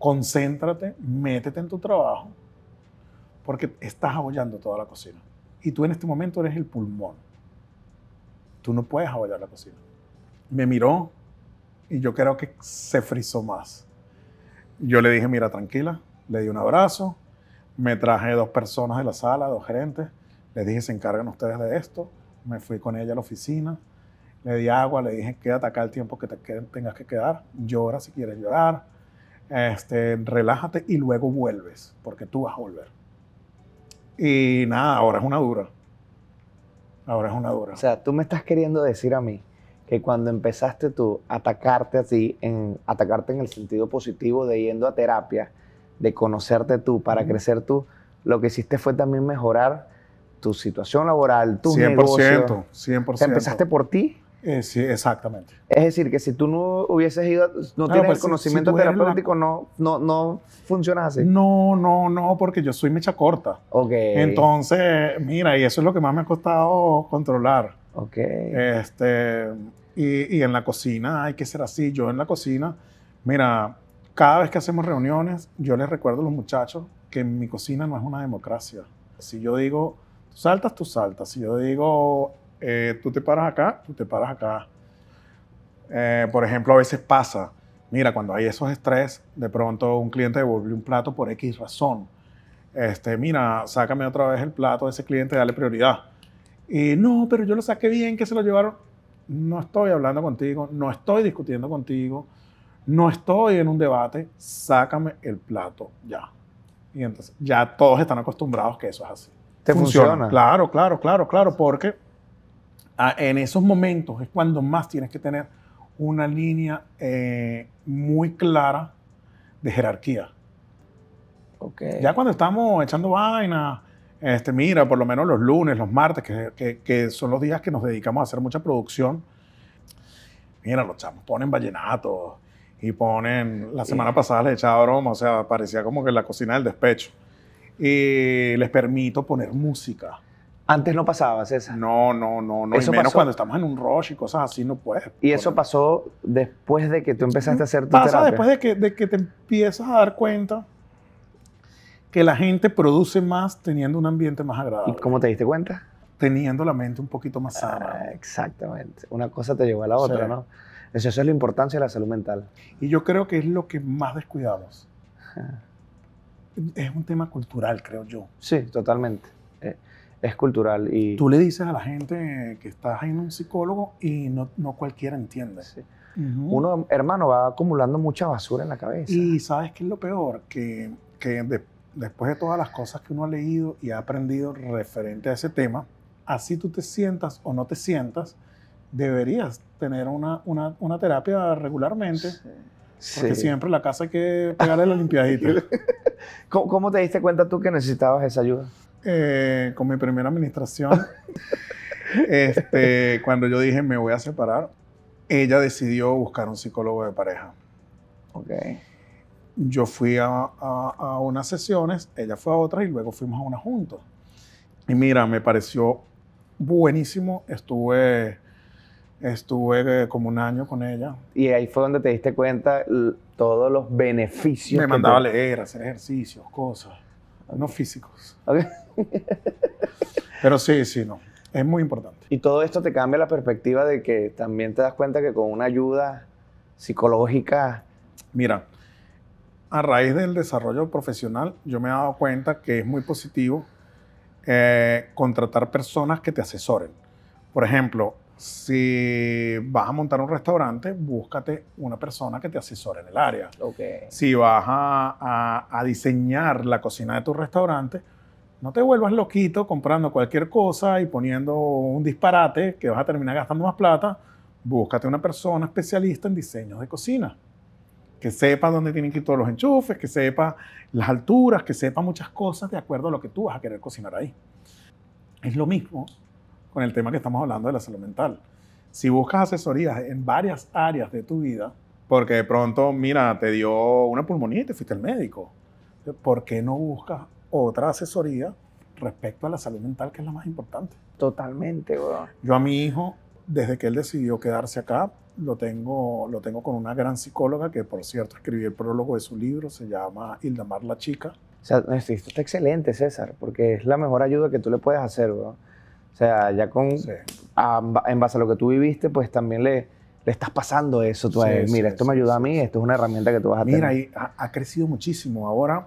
Concéntrate, métete en tu trabajo, porque estás abollando toda la cocina. Y tú en este momento eres el pulmón. Tú no puedes abollar la cocina. Me miró y yo creo que se frizó más yo le dije, mira, tranquila, le di un abrazo, me traje dos personas de la sala, dos gerentes, les dije, se encargan ustedes de esto, me fui con ella a la oficina, le di agua, le dije, quédate acá el tiempo que te tengas que quedar, llora si quieres llorar, este, relájate y luego vuelves, porque tú vas a volver. Y nada, ahora es una dura. Ahora es una dura. O sea, tú me estás queriendo decir a mí que cuando empezaste tú a atacarte así, en, atacarte en el sentido positivo de yendo a terapia, de conocerte tú, para crecer tú, lo que hiciste fue también mejorar tu situación laboral, tu 100%, negocio. 100%. empezaste por ti? Eh, sí, exactamente. Es decir, que si tú no hubieses ido, no tienes pues el conocimiento terapéutico, no, no, no funcionas así. No, no, no, porque yo soy mecha corta. Ok. Entonces, mira, y eso es lo que más me ha costado controlar. Ok. Este, y, en la cocina hay que ser así. Yo en la cocina, mira, cada vez que hacemos reuniones, yo les recuerdo a los muchachos que mi cocina no es una democracia. Si yo digo, tú saltas, tú saltas. Si yo digo, eh, tú te paras acá, tú te paras acá. Eh, por ejemplo, a veces pasa, mira, cuando hay esos estrés, de pronto un cliente devuelve un plato por X razón. Este, mira, sácame otra vez el plato de ese cliente, dale prioridad no, pero yo lo saqué bien, que se lo llevaron. No estoy hablando contigo, no estoy discutiendo contigo, no estoy en un debate, sácame el plato ya. Y entonces ya todos están acostumbrados que eso es así. ¿Te funciona? Claro, claro, claro, claro, porque ah, en esos momentos es cuando más tienes que tener una línea eh, muy clara de jerarquía. Okay. Ya cuando estamos echando vaina, este, mira, por lo menos los lunes, los martes, que, que, son los días que nos dedicamos a hacer mucha producción. Mira, los chamos ponen vallenato y ponen. La semana pasada les echaba broma, o sea, parecía como que la cocina del despecho. Y les permito poner música. Antes no pasaba, César. No, no, no, no. menos cuando estamos en un rush y cosas así, no puedes. Y eso pasó después de que tú empezaste a hacer tu Pasa después de que, de que te empiezas a dar cuenta que la gente produce más teniendo un ambiente más agradable. ¿Y cómo te diste cuenta? Teniendo la mente un poquito más sana. Ah, exactamente. Una cosa te llevó a la otra, ¿no? Eso, es la importancia de la salud mental. Y yo creo que es lo que más descuidamos. es un tema cultural, creo yo. Sí, totalmente. Eh, es cultural. Y... Tú le dices a la gente que estás en un psicólogo y no, no cualquiera entiende. Uno, hermano, va acumulando mucha basura en la cabeza. Y sabes qué es lo peor, que, después después de todas las cosas que uno ha leído y ha aprendido referente a ese tema, así tú te sientas o no te sientas, deberías tener una, una, una terapia regularmente. Porque siempre en la casa hay que pegarle la limpiadita. ¿Cómo, te diste cuenta tú que necesitabas esa ayuda? Eh, con mi primera administración, este, cuando yo dije me voy a separar, ella decidió buscar un psicólogo de pareja. Okay yo fui a, a, unas sesiones, ella fue a otras y luego fuimos a una juntos. Y mira, me pareció buenísimo, estuve, estuve como un año con ella. Y ahí fue donde te diste cuenta todos los beneficios. Me mandaba a leer, hacer ejercicios, cosas, no físicos. Pero sí, sí, no. Es muy importante. Y todo esto te cambia la perspectiva de que también te das cuenta que con una ayuda psicológica... Mira, a raíz del desarrollo profesional, yo me he dado cuenta que es muy positivo eh, contratar personas que te asesoren. Por ejemplo, si vas a montar un restaurante, búscate una persona que te asesore en el área. Si vas a, a diseñar la cocina de tu restaurante, no te vuelvas loquito comprando cualquier cosa y poniendo un disparate que vas a terminar gastando más plata. Búscate una persona especialista en diseños de cocina que sepa dónde tienen que ir todos los enchufes, que sepa las alturas, que sepa muchas cosas de acuerdo a lo que tú vas a querer cocinar ahí. Es lo mismo con el tema que estamos hablando de la salud mental. Si buscas asesorías en varias áreas de tu vida, porque de pronto, mira, te dio una pulmonía y te fuiste al médico, ¿por qué no buscas otra asesoría respecto a la salud mental que es la más importante? Totalmente, bro. Yo a mi hijo, desde que él decidió quedarse acá, lo tengo, lo tengo con una gran psicóloga que, por cierto, escribí el prólogo de su libro, se llama Ildamar la Chica. O sea, esto está excelente, César, porque es la mejor ayuda que tú le puedes hacer, O sea, ya con, en base a lo que tú viviste, pues también le, le estás pasando eso tú a Mira, esto me ayuda a mí, esto es una herramienta que tú vas a tener. Mira, ha, ha crecido muchísimo. Ahora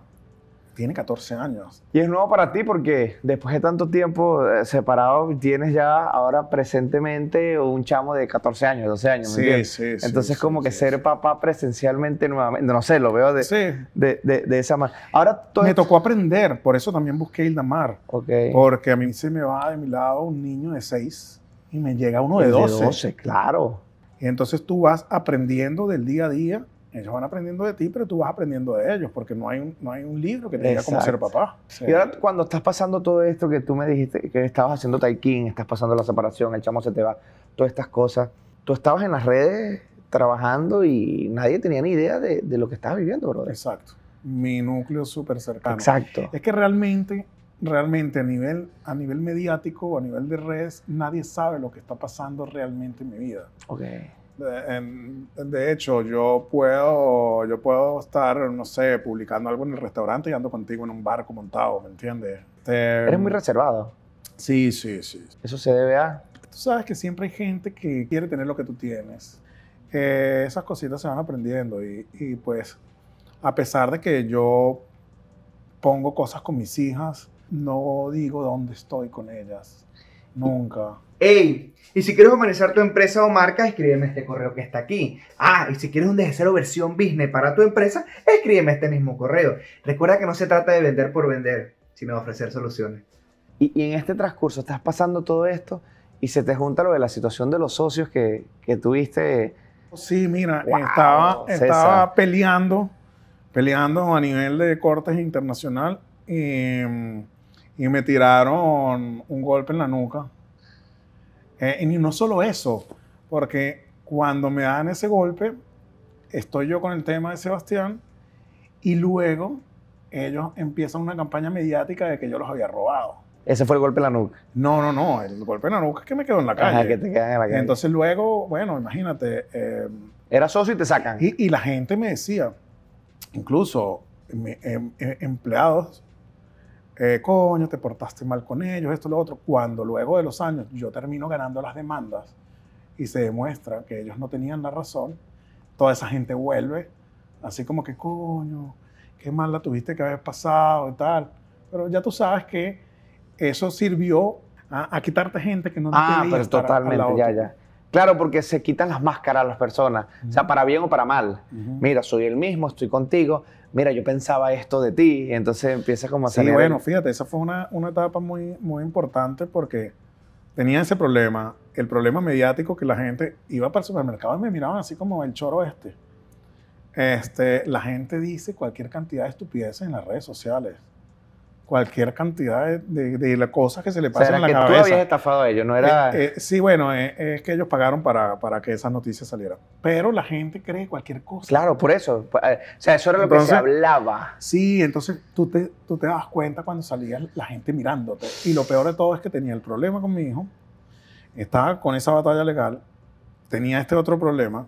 tiene 14 años. Y es nuevo para ti porque después de tanto tiempo eh, separado, tienes ya ahora presentemente un chamo de 14 años, 12 años. sí, sí, Entonces, como que ser papá presencialmente nuevamente, no sé, lo veo de, de, de, esa manera. Ahora Me tocó aprender, por eso también busqué Mar. Okay. Porque a mí se me va de mi lado un niño de 6 y me llega uno de 12. De 12, claro. Y entonces tú vas aprendiendo del día a día ellos van aprendiendo de ti, pero tú vas aprendiendo de ellos, porque no hay un, no hay un libro que te diga cómo ser papá. Y ahora, cuando estás pasando todo esto que tú me dijiste, que estabas haciendo Taikín, estás pasando la separación, el chamo se te va, todas estas cosas, tú estabas en las redes trabajando y nadie tenía ni idea de, lo que estabas viviendo, brother. Exacto. Mi núcleo súper cercano. Exacto. Es que realmente realmente a nivel, a nivel mediático, a nivel de redes, nadie sabe lo que está pasando realmente en mi vida. Okay de hecho, yo puedo, yo puedo estar, no sé, publicando algo en el restaurante y ando contigo en un barco montado, ¿me entiendes? Este, Eres muy reservado. Sí, sí, sí. Eso se debe a... Tú sabes que siempre hay gente que quiere tener lo que tú tienes. esas cositas se van aprendiendo y, y pues a pesar de que yo pongo cosas con mis hijas, no digo dónde estoy con ellas Nunca. Ey, y si quieres humanizar tu empresa o marca, escríbeme este correo que está aquí. Ah, y si quieres un deseo versión business para tu empresa, escríbeme este mismo correo. Recuerda que no se trata de vender por vender, sino de ofrecer soluciones. Y, en este transcurso estás pasando todo esto y se te junta lo de la situación de los socios que, tuviste. Sí, mira, estaba, estaba peleando, peleando a nivel de cortes internacional. Eh, y me tiraron un golpe en la nuca. Eh, y no solo eso, porque cuando me dan ese golpe, estoy yo con el tema de Sebastián y luego ellos empiezan una campaña mediática de que yo los había robado. ¿Ese fue el golpe en la nuca? No, no, no. El golpe en la nuca es que me quedo en la calle. Entonces luego, bueno, imagínate. Eh, Era socio y te sacan. Y, la gente me decía, incluso em, em, empleados eh, coño, te portaste mal con ellos, esto, lo otro, cuando luego de los años yo termino ganando las demandas y se demuestra que ellos no tenían la razón, toda esa gente vuelve, así como que, coño, qué mal la tuviste que haber pasado y tal. Pero ya tú sabes que eso sirvió a, quitarte gente que no te Ah, pero totalmente, ya, ya. Claro, porque se quitan las máscaras a las personas, o sea, para bien o para mal. Mira, soy el mismo, estoy contigo, mira, yo pensaba esto de ti, entonces empieza como a salir. Sí, bueno, fíjate, esa fue una, una etapa muy, muy importante porque tenía ese problema, el problema mediático que la gente iba para el supermercado y me miraban así como el choro este. Este, la gente dice cualquier cantidad de estupideces en las redes sociales cualquier cantidad de, de, cosas que se le pasan o sea, en la que Tú habías estafado a ellos, no era. Eh, eh, sí, bueno, eh, es que ellos pagaron para, que esas noticias salieran. Pero la gente cree cualquier cosa. Claro, por eso. Pues, o sea, eso era lo que se hablaba. Sí, entonces tú te, tú te das cuenta cuando salía la gente mirándote. Y lo peor de todo es que tenía el problema con mi hijo, estaba con esa batalla legal, tenía este otro problema,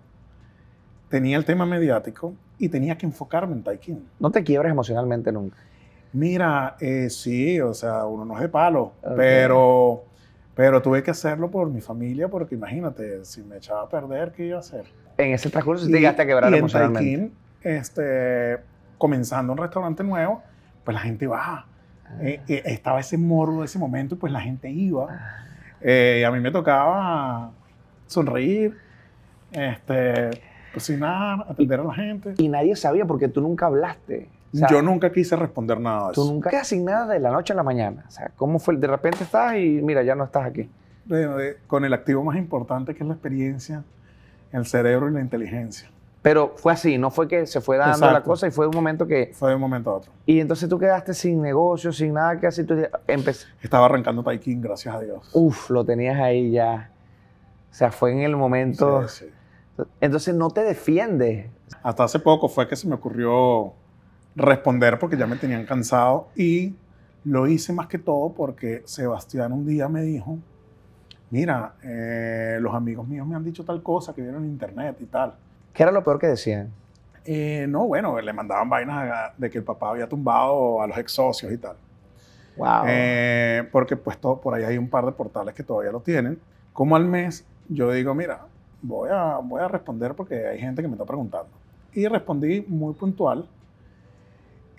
tenía el tema mediático y tenía que enfocarme en Taekwondo. No te quiebres emocionalmente nunca. Mira, eh, sí, o sea, uno no es de palo, pero, pero tuve que hacerlo por mi familia, porque imagínate, si me echaba a perder, ¿qué iba a hacer? En ese transcurso te llegaste a quebrar y En este, comenzando un restaurante nuevo, pues la gente iba. Eh, ah. eh, estaba ese morro de ese momento y pues la gente iba. Ah. Y a mí me tocaba sonreír, este, cocinar, pues atender a la gente. Y nadie sabía porque tú nunca hablaste yo nunca quise responder nada de eso. Tú nunca quedas sin nada de la noche a la mañana. O sea, ¿cómo fue? De repente estás y mira, ya no estás aquí. con el activo más importante que es la experiencia, el cerebro y la inteligencia. Pero fue así, no fue que se fue dando la cosa y fue un momento que... Fue de un momento a otro. Y entonces tú quedaste sin negocio, sin nada que así Tú empecé... Estaba arrancando Taikin, gracias a Dios. Uf, lo tenías ahí ya. O sea, fue en el momento... Entonces no te defiendes. Hasta hace poco fue que se me ocurrió responder porque ya me tenían cansado y lo hice más que todo porque Sebastián un día me dijo, mira, eh, los amigos míos me han dicho tal cosa que vieron en internet y tal. ¿Qué era lo peor que decían? Eh, no, bueno, le mandaban vainas de que el papá había tumbado a los ex socios y tal. Wow. Eh, porque pues por ahí hay un par de portales que todavía lo tienen. Como al mes, yo digo, mira, voy a, voy a responder porque hay gente que me está preguntando. Y respondí muy puntual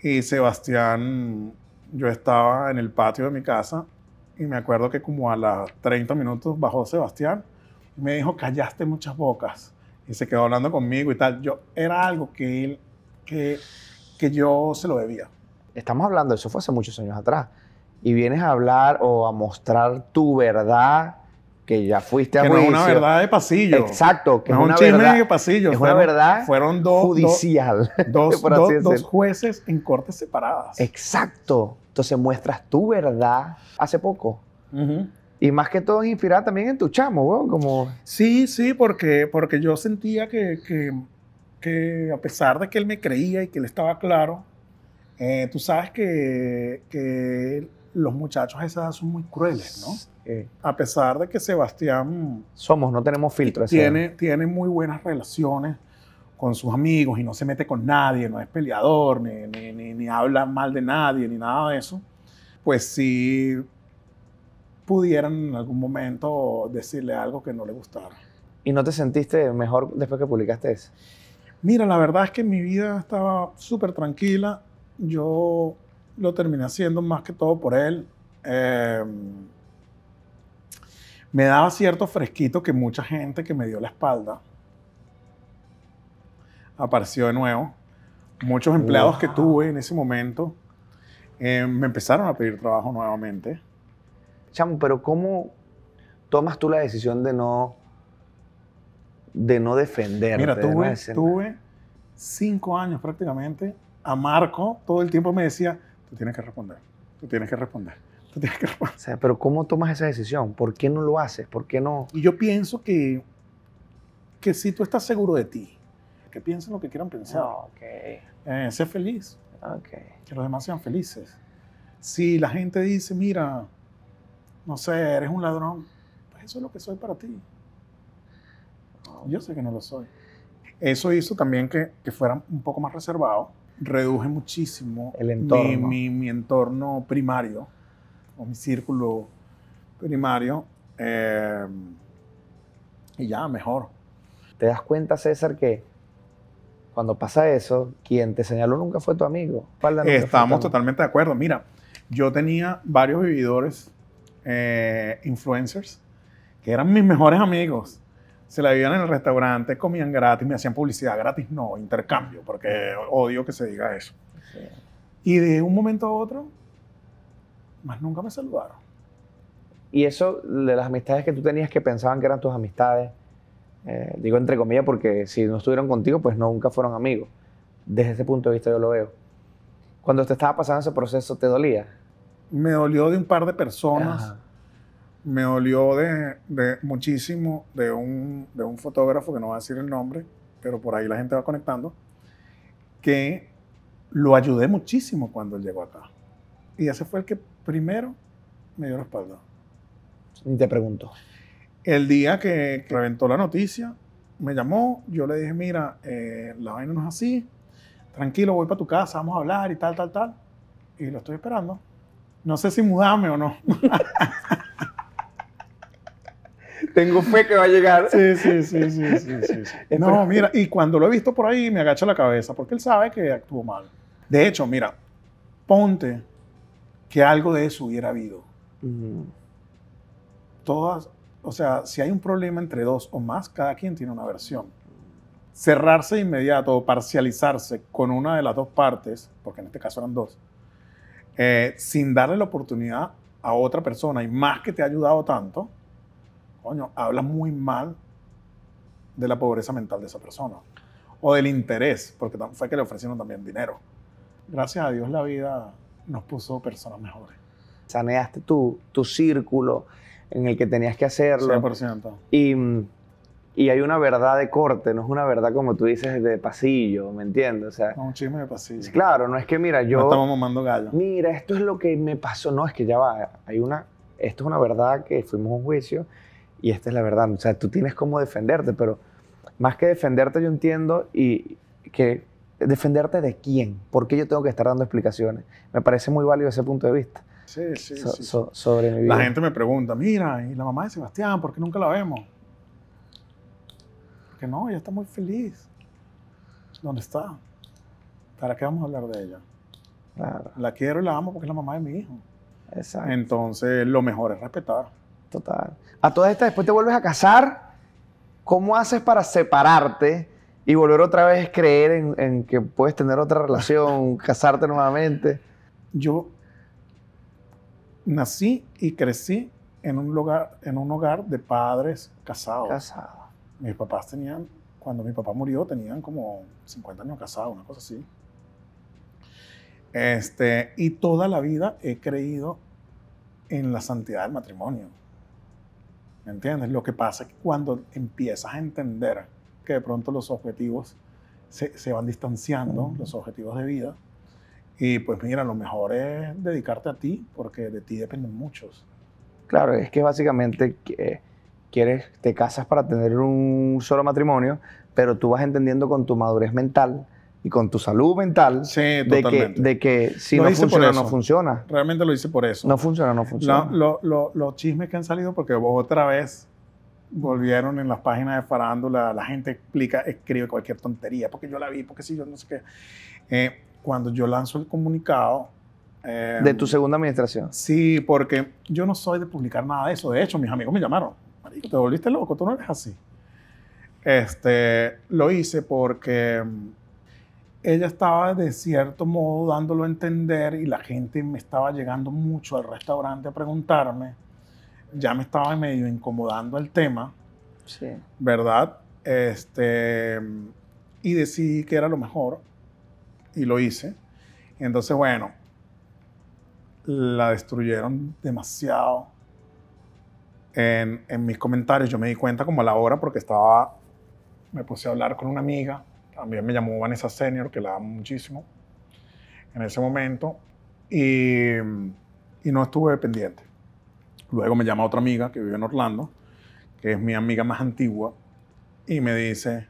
y Sebastián, yo estaba en el patio de mi casa y me acuerdo que como a las 30 minutos bajó Sebastián y me dijo, callaste muchas bocas. Y se quedó hablando conmigo y tal. Yo, era algo que él, que, que yo se lo debía. Estamos hablando, eso fue hace muchos años atrás. Y vienes a hablar o a mostrar tu verdad que ya fuiste a que juicio. es una verdad de pasillo. Exacto, que no es una verdad, de pasillo. Es una verdad fueron dos, judicial. Dos, dos, jueces en cortes separadas. Exacto. Entonces muestras tu verdad hace poco. Y más que todo inspirada también en tu chamo, Como... Sí, sí, porque, porque yo sentía que, a pesar de que él me creía y que él estaba claro, eh, tú sabes que, que los muchachos a esa edad son muy crueles, ¿no? Eh, a pesar de que Sebastián... Somos, no tenemos filtro. Tiene, tiene muy buenas relaciones con sus amigos y no se mete con nadie, no es peleador, ni, ni, ni habla mal de nadie, ni nada de eso, pues sí pudieran en algún momento decirle algo que no le gustara. ¿Y no te sentiste mejor después que publicaste eso? Mira, la verdad es que mi vida estaba súper tranquila. Yo lo terminé haciendo más que todo por él. Eh, me daba cierto fresquito que mucha gente que me dio la espalda apareció de nuevo. Muchos empleados que tuve en ese momento eh, me empezaron a pedir trabajo nuevamente. Chamo, pero ¿cómo tomas tú la decisión de no, de no defenderte? Mira, tuve cinco años prácticamente. A Marco todo el tiempo me decía, tú tienes que responder, tú tienes que responder pero ¿cómo tomas esa decisión? ¿Por qué no lo haces? ¿Por qué no? Y yo pienso que, que si tú estás seguro de ti, que piensen lo que quieran pensar. Ah, eh, sé feliz. Ah, que los demás sean felices. Si la gente dice, mira, no sé, eres un ladrón, pues eso es lo que soy para ti. Yo sé que no lo soy. Eso hizo también que, que fuera un poco más reservado. Reduje muchísimo El Mi, mi, mi entorno primario o mi círculo primario. Eh, y ya, mejor. ¿Te das cuenta, César, que cuando pasa eso, quien te señaló nunca fue tu amigo? Estamos totalmente de acuerdo. Mira, yo tenía varios vividores, eh, influencers, que eran mis mejores amigos. Se la vivían en el restaurante, comían gratis, me hacían publicidad gratis, no, intercambio, porque odio que se diga eso. Y de un momento a otro más nunca me saludaron. Y eso de las amistades que tú tenías que pensaban que eran tus amistades, eh, digo entre comillas porque si no estuvieron contigo, pues nunca fueron amigos. Desde ese punto de vista yo lo veo. Cuando te estaba pasando ese proceso, ¿te dolía? Me dolió de un par de personas. Me dolió de, de muchísimo de un, de un, fotógrafo, que no voy a decir el nombre, pero por ahí la gente va conectando, que lo ayudé muchísimo cuando él llegó acá. Y ese fue el que primero me dio respaldo. Y te pregunto. El día que, reventó la noticia, me llamó, yo le dije, mira, eh, la vaina no es así, tranquilo, voy para tu casa, vamos a hablar y tal, tal, tal. Y lo estoy esperando. No sé si mudarme o no. Tengo fe que va a llegar. sí, sí, sí, sí, sí, sí. No, mira, y cuando lo he visto por ahí me agacha la cabeza, porque él sabe que actuó mal. De hecho, mira, ponte que algo de eso hubiera habido. Todas, o sea, si hay un problema entre dos o más, cada quien tiene una versión. Cerrarse de inmediato o parcializarse con una de las dos partes, porque en este caso eran dos, eh, sin darle la oportunidad a otra persona y más que te ha ayudado tanto, coño, habla muy mal de la pobreza mental de esa persona o del interés, porque fue que le ofrecieron también dinero. Gracias a Dios la vida nos puso personas mejores. Saneaste tu, tu círculo en el que tenías que hacerlo. 100%. Y y hay una verdad de corte, no es una verdad como tú dices de pasillo, ¿me entiendes? O sea, no, un de pasillo. Claro, no es que mira, yo... No estamos mamando gallo. Mira, esto es lo que me pasó, no, es que ya va, hay una... Esto es una verdad que fuimos a un juicio y esta es la verdad. O sea, tú tienes cómo defenderte, pero más que defenderte yo entiendo y que defenderte de quién, por qué yo tengo que estar dando explicaciones. Me parece muy válido ese punto de vista. Sí, sí, sí. sobre La gente me pregunta, mira, ¿y la mamá de Sebastián? ¿Por qué nunca la vemos? Porque no, ella está muy feliz. ¿Dónde está? ¿Para qué vamos a hablar de ella? La quiero y la amo porque es la mamá de mi hijo. Exacto. Entonces, lo mejor es respetar. Total. A todas estas, después te vuelves a casar. ¿Cómo haces para separarte? y volver otra vez a creer en, que puedes tener otra relación, casarte nuevamente. Yo nací y crecí en un lugar, en un hogar de padres casados. Casados. Mis papás tenían, cuando mi papá murió, tenían como 50 años casados, una cosa así. Este, y toda la vida he creído en la santidad del matrimonio. ¿Me entiendes? Lo que pasa es que cuando empiezas a entender que de pronto los objetivos se, van distanciando, los objetivos de vida. Y pues mira, lo mejor es dedicarte a ti, porque de ti dependen muchos. Claro, es que básicamente eh, quieres, te casas para tener un solo matrimonio, pero tú vas entendiendo con tu madurez mental y con tu salud mental de, que, de, que, si no funciona, no funciona. Realmente lo hice por eso. No funciona, no funciona. los chismes que han salido, porque vos otra vez volvieron en las páginas de farándula, la gente explica, escribe cualquier tontería, porque yo la vi, porque si yo no sé qué. Eh, cuando yo lanzo el comunicado... Em, de tu segunda administración. Sí, porque yo no soy de publicar nada de eso. De hecho, mis amigos me llamaron, Marico, te volviste loco, tú no eres así. Este, lo hice porque em, ella estaba de cierto modo dándolo a entender y la gente me estaba llegando mucho al restaurante a preguntarme ya me estaba medio incomodando el tema, ¿verdad? Este, y decidí que era lo mejor y lo hice. Entonces, bueno, la destruyeron demasiado. En, en, mis comentarios yo me di cuenta como a la hora porque estaba, me puse a hablar con una amiga, también me llamó Vanessa Senior, que la amo muchísimo en ese momento, y, y no estuve pendiente. Luego me llama otra amiga que vive en Orlando, que es mi amiga más antigua, y me dice,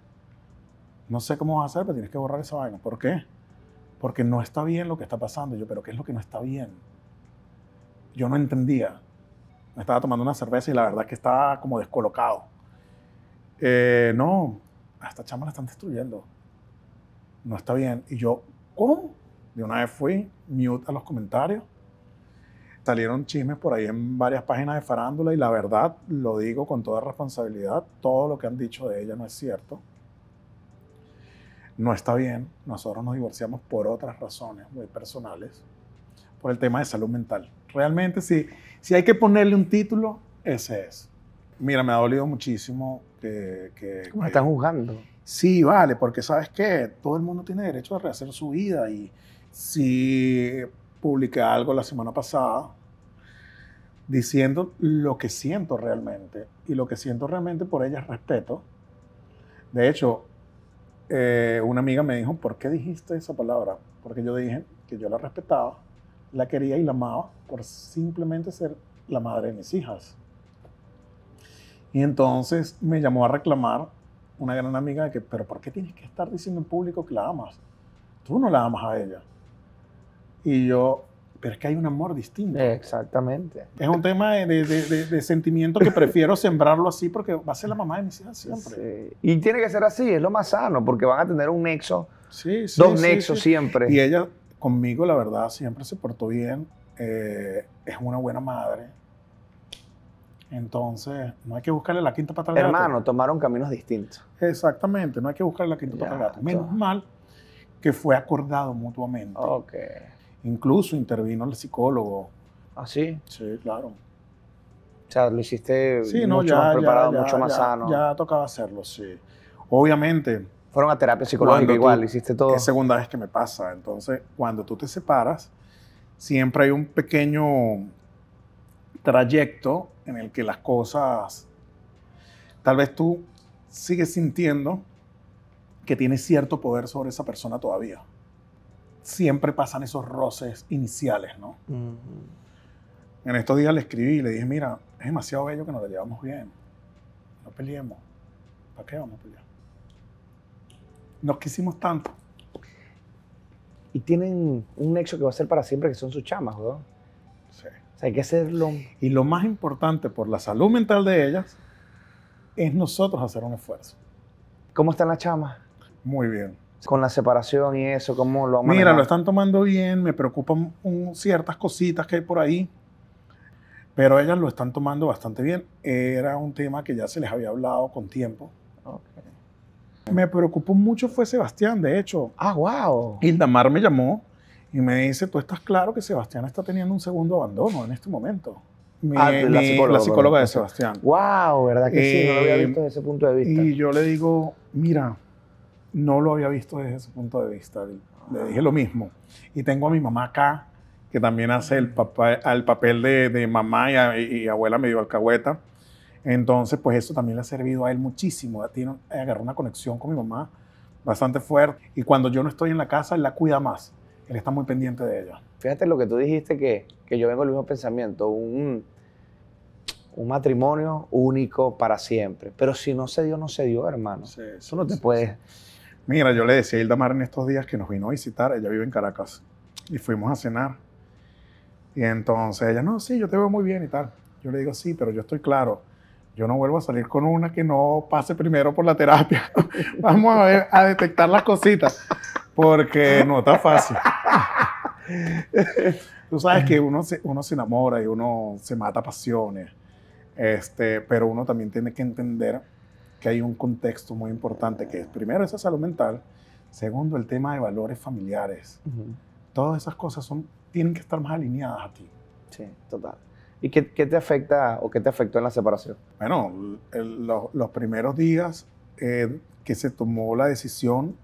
no sé cómo vas a hacer, pero tienes que borrar esa vaina. ¿Por qué? Porque no está bien lo que está pasando. yo, pero ¿qué es lo que no está bien? Yo no entendía. Me estaba tomando una cerveza y la verdad es que estaba como descolocado. Eh, no, a esta chama la están destruyendo. No está bien. Y yo, ¿cómo? De una vez fui, mute a los comentarios salieron chismes por ahí en varias páginas de farándula y la verdad, lo digo con toda responsabilidad, todo lo que han dicho de ella no es cierto. No está bien, nosotros nos divorciamos por otras razones muy personales, por el tema de salud mental. Realmente, si, si hay que ponerle un título, ese es. Mira, me ha dolido muchísimo que... que ¿Cómo están juzgando? Sí, vale, porque sabes que todo el mundo tiene derecho a rehacer su vida y si publiqué algo la semana pasada diciendo lo que siento realmente. Y lo que siento realmente por ella es respeto. De hecho, eh, una amiga me dijo, ¿por qué dijiste esa palabra? Porque yo dije que yo la respetaba, la quería y la amaba por simplemente ser la madre de mis hijas. Y entonces me llamó a reclamar una gran amiga de que, pero ¿por qué tienes que estar diciendo en público que la amas? Tú no la amas a ella. Y yo pero es que hay un amor distinto. Exactamente. Es un tema de, sentimiento que prefiero sembrarlo así porque va a ser la mamá de mis hijas siempre. Sí. Y tiene que ser así, es lo más sano, porque van a tener un nexo, sí, sí, dos nexos siempre. Y ella conmigo, la verdad, siempre se portó bien, eh, es una buena madre. Entonces, no hay que buscarle la quinta pata al gato. Hermano, tomaron caminos distintos. Exactamente, no hay que buscarle la quinta patada pata gato. Menos mal que fue acordado mutuamente. Ok. Incluso intervino el psicólogo. ¿Ah, sí? Sí, claro. O sea, lo hiciste mucho más preparado, mucho más sano. Ya tocaba hacerlo, sí. Obviamente. Fueron a terapia psicológica igual, hiciste todo. Es segunda vez que me pasa. Entonces, cuando tú te separas, siempre hay un pequeño trayecto en el que las cosas. Tal vez tú sigues sintiendo que tienes cierto poder sobre esa persona todavía siempre pasan esos roces iniciales, ¿no? En estos días le escribí y le dije, mira, es demasiado bello que nos llevamos bien. No peleemos. ¿Para qué vamos a pelear? Nos quisimos tanto. Y tienen un nexo que va a ser para siempre, que son sus chamas, ¿no? Sí. O sea, hay que hacerlo. Y lo más importante por la salud mental de ellas es nosotros hacer un esfuerzo. ¿Cómo están las chamas? Muy bien con la separación y eso? ¿Cómo lo han Mira, lo están tomando bien, me preocupan ciertas cositas que hay por ahí, pero ellas lo están tomando bastante bien. Era un tema que ya se les había hablado con tiempo. Me preocupó mucho fue Sebastián, de hecho. Ah, wow. Hildamar me llamó y me dice, tú estás claro que Sebastián está teniendo un segundo abandono en este momento. Ah, la, psicóloga, de Sebastián. Wow, ¿verdad que sí? No lo había eh, visto desde ese punto de vista. Y yo le digo, mira, no lo había visto desde ese punto de vista. Le dije lo mismo. Y tengo a mi mamá acá, que también hace el, papel de, mamá y, abuela medio alcahueta. Entonces, pues eso también le ha servido a él muchísimo. Tiene, agarró una conexión con mi mamá bastante fuerte. Y cuando yo no estoy en la casa, él la cuida más. Él está muy pendiente de ella. Fíjate lo que tú dijiste, que, que yo vengo el mismo pensamiento. Un, un matrimonio único para siempre. Pero si no se dio, no se dio, hermano. eso no te puede... puedes... Mira, yo le decía a Hilda Mar en estos días que nos vino a visitar, ella vive en Caracas, y fuimos a cenar. Y entonces ella, no, sí, yo te veo muy bien y tal. Yo le digo, sí, pero yo estoy claro, yo no vuelvo a salir con una que no pase primero por la terapia. Vamos a ver, a detectar las cositas, porque no está fácil. Tú sabes que uno se, uno se enamora y uno se mata pasiones, este, pero uno también tiene que entender que hay un contexto muy importante que es, primero, esa salud mental, segundo, el tema de valores familiares. Todas esas cosas son, tienen que estar más alineadas a ti. Sí, total. ¿Y qué, qué te afecta o qué te afectó en la separación? Bueno, los, los, primeros días eh, que se tomó la decisión,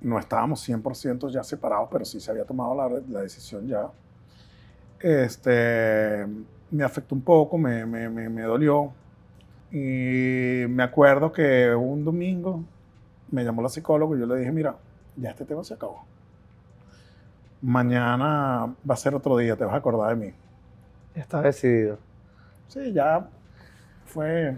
no estábamos 100% ya separados, pero sí se había tomado la, la decisión ya. Este, me afectó un poco, me, me, me, me dolió, y me acuerdo que un domingo me llamó la psicóloga y yo le dije, mira, ya este tema se acabó. Mañana va a ser otro día, te vas a acordar de mí. está decidido. Sí, ya fue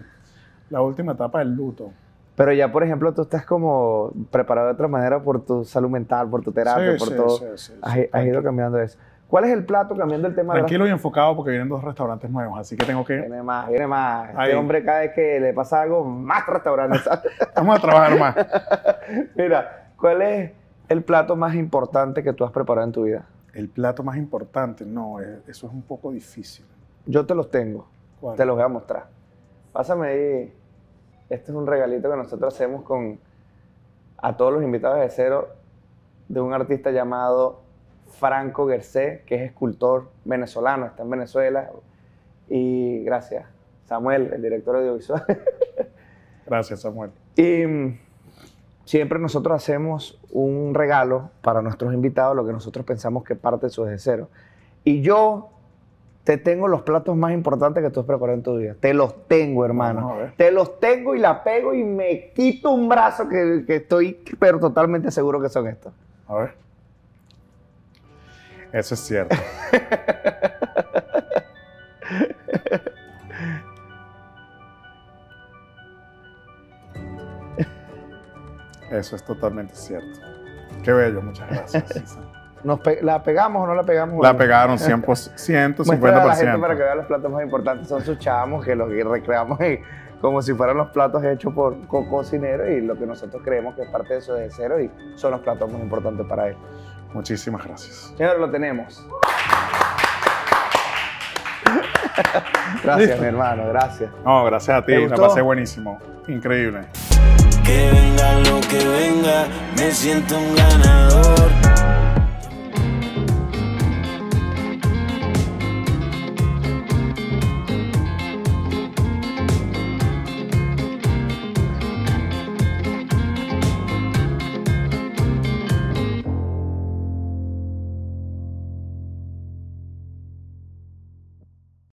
la última etapa del luto. Pero ya, por ejemplo, tú estás como preparado de otra manera por tu salud mental, por tu terapia, por sí, todo. Sí, has, ido cambiando eso. ¿Cuál es el plato, cambiando el tema? Tranquilo lo y enfocado porque vienen dos restaurantes nuevos, así que tengo que... Viene más, viene más. Este hombre cada vez que le pasa algo, más restaurantes. Vamos a trabajar más. Mira, ¿cuál es el plato más importante que tú has preparado en tu vida? El plato más importante, no, eh, eso es un poco difícil. Yo te los tengo, te los voy a mostrar. Pásame ahí, este es un regalito que nosotros hacemos con a todos los invitados de cero de un artista llamado Franco Gercé, que es escultor venezolano, está en Venezuela. Y gracias, Samuel, el director audiovisual. Gracias, Samuel. Y mm, siempre nosotros hacemos un regalo para nuestros invitados, lo que nosotros pensamos que parte de su cero. Y yo te tengo los platos más importantes que tú has preparado en tu vida. Te los tengo, hermano. Te los tengo y la pego y me quito un brazo que, que estoy, pero totalmente seguro que son estos. A ver. Eso es cierto. Eso es totalmente cierto. Qué bello, muchas gracias. ¿La pegamos o no la pegamos? La pegaron 100, 150%. la gente para que vean los platos más importantes son sus chamos, que los recreamos como si fueran los platos hechos por cocinero y lo que nosotros creemos que es parte de su deseo y son los platos más importantes para él. Muchísimas gracias. Señor, lo tenemos. gracias, mi hermano, gracias. No, gracias a ti, me pasé buenísimo. Increíble. Que venga lo que venga, me siento un ganador.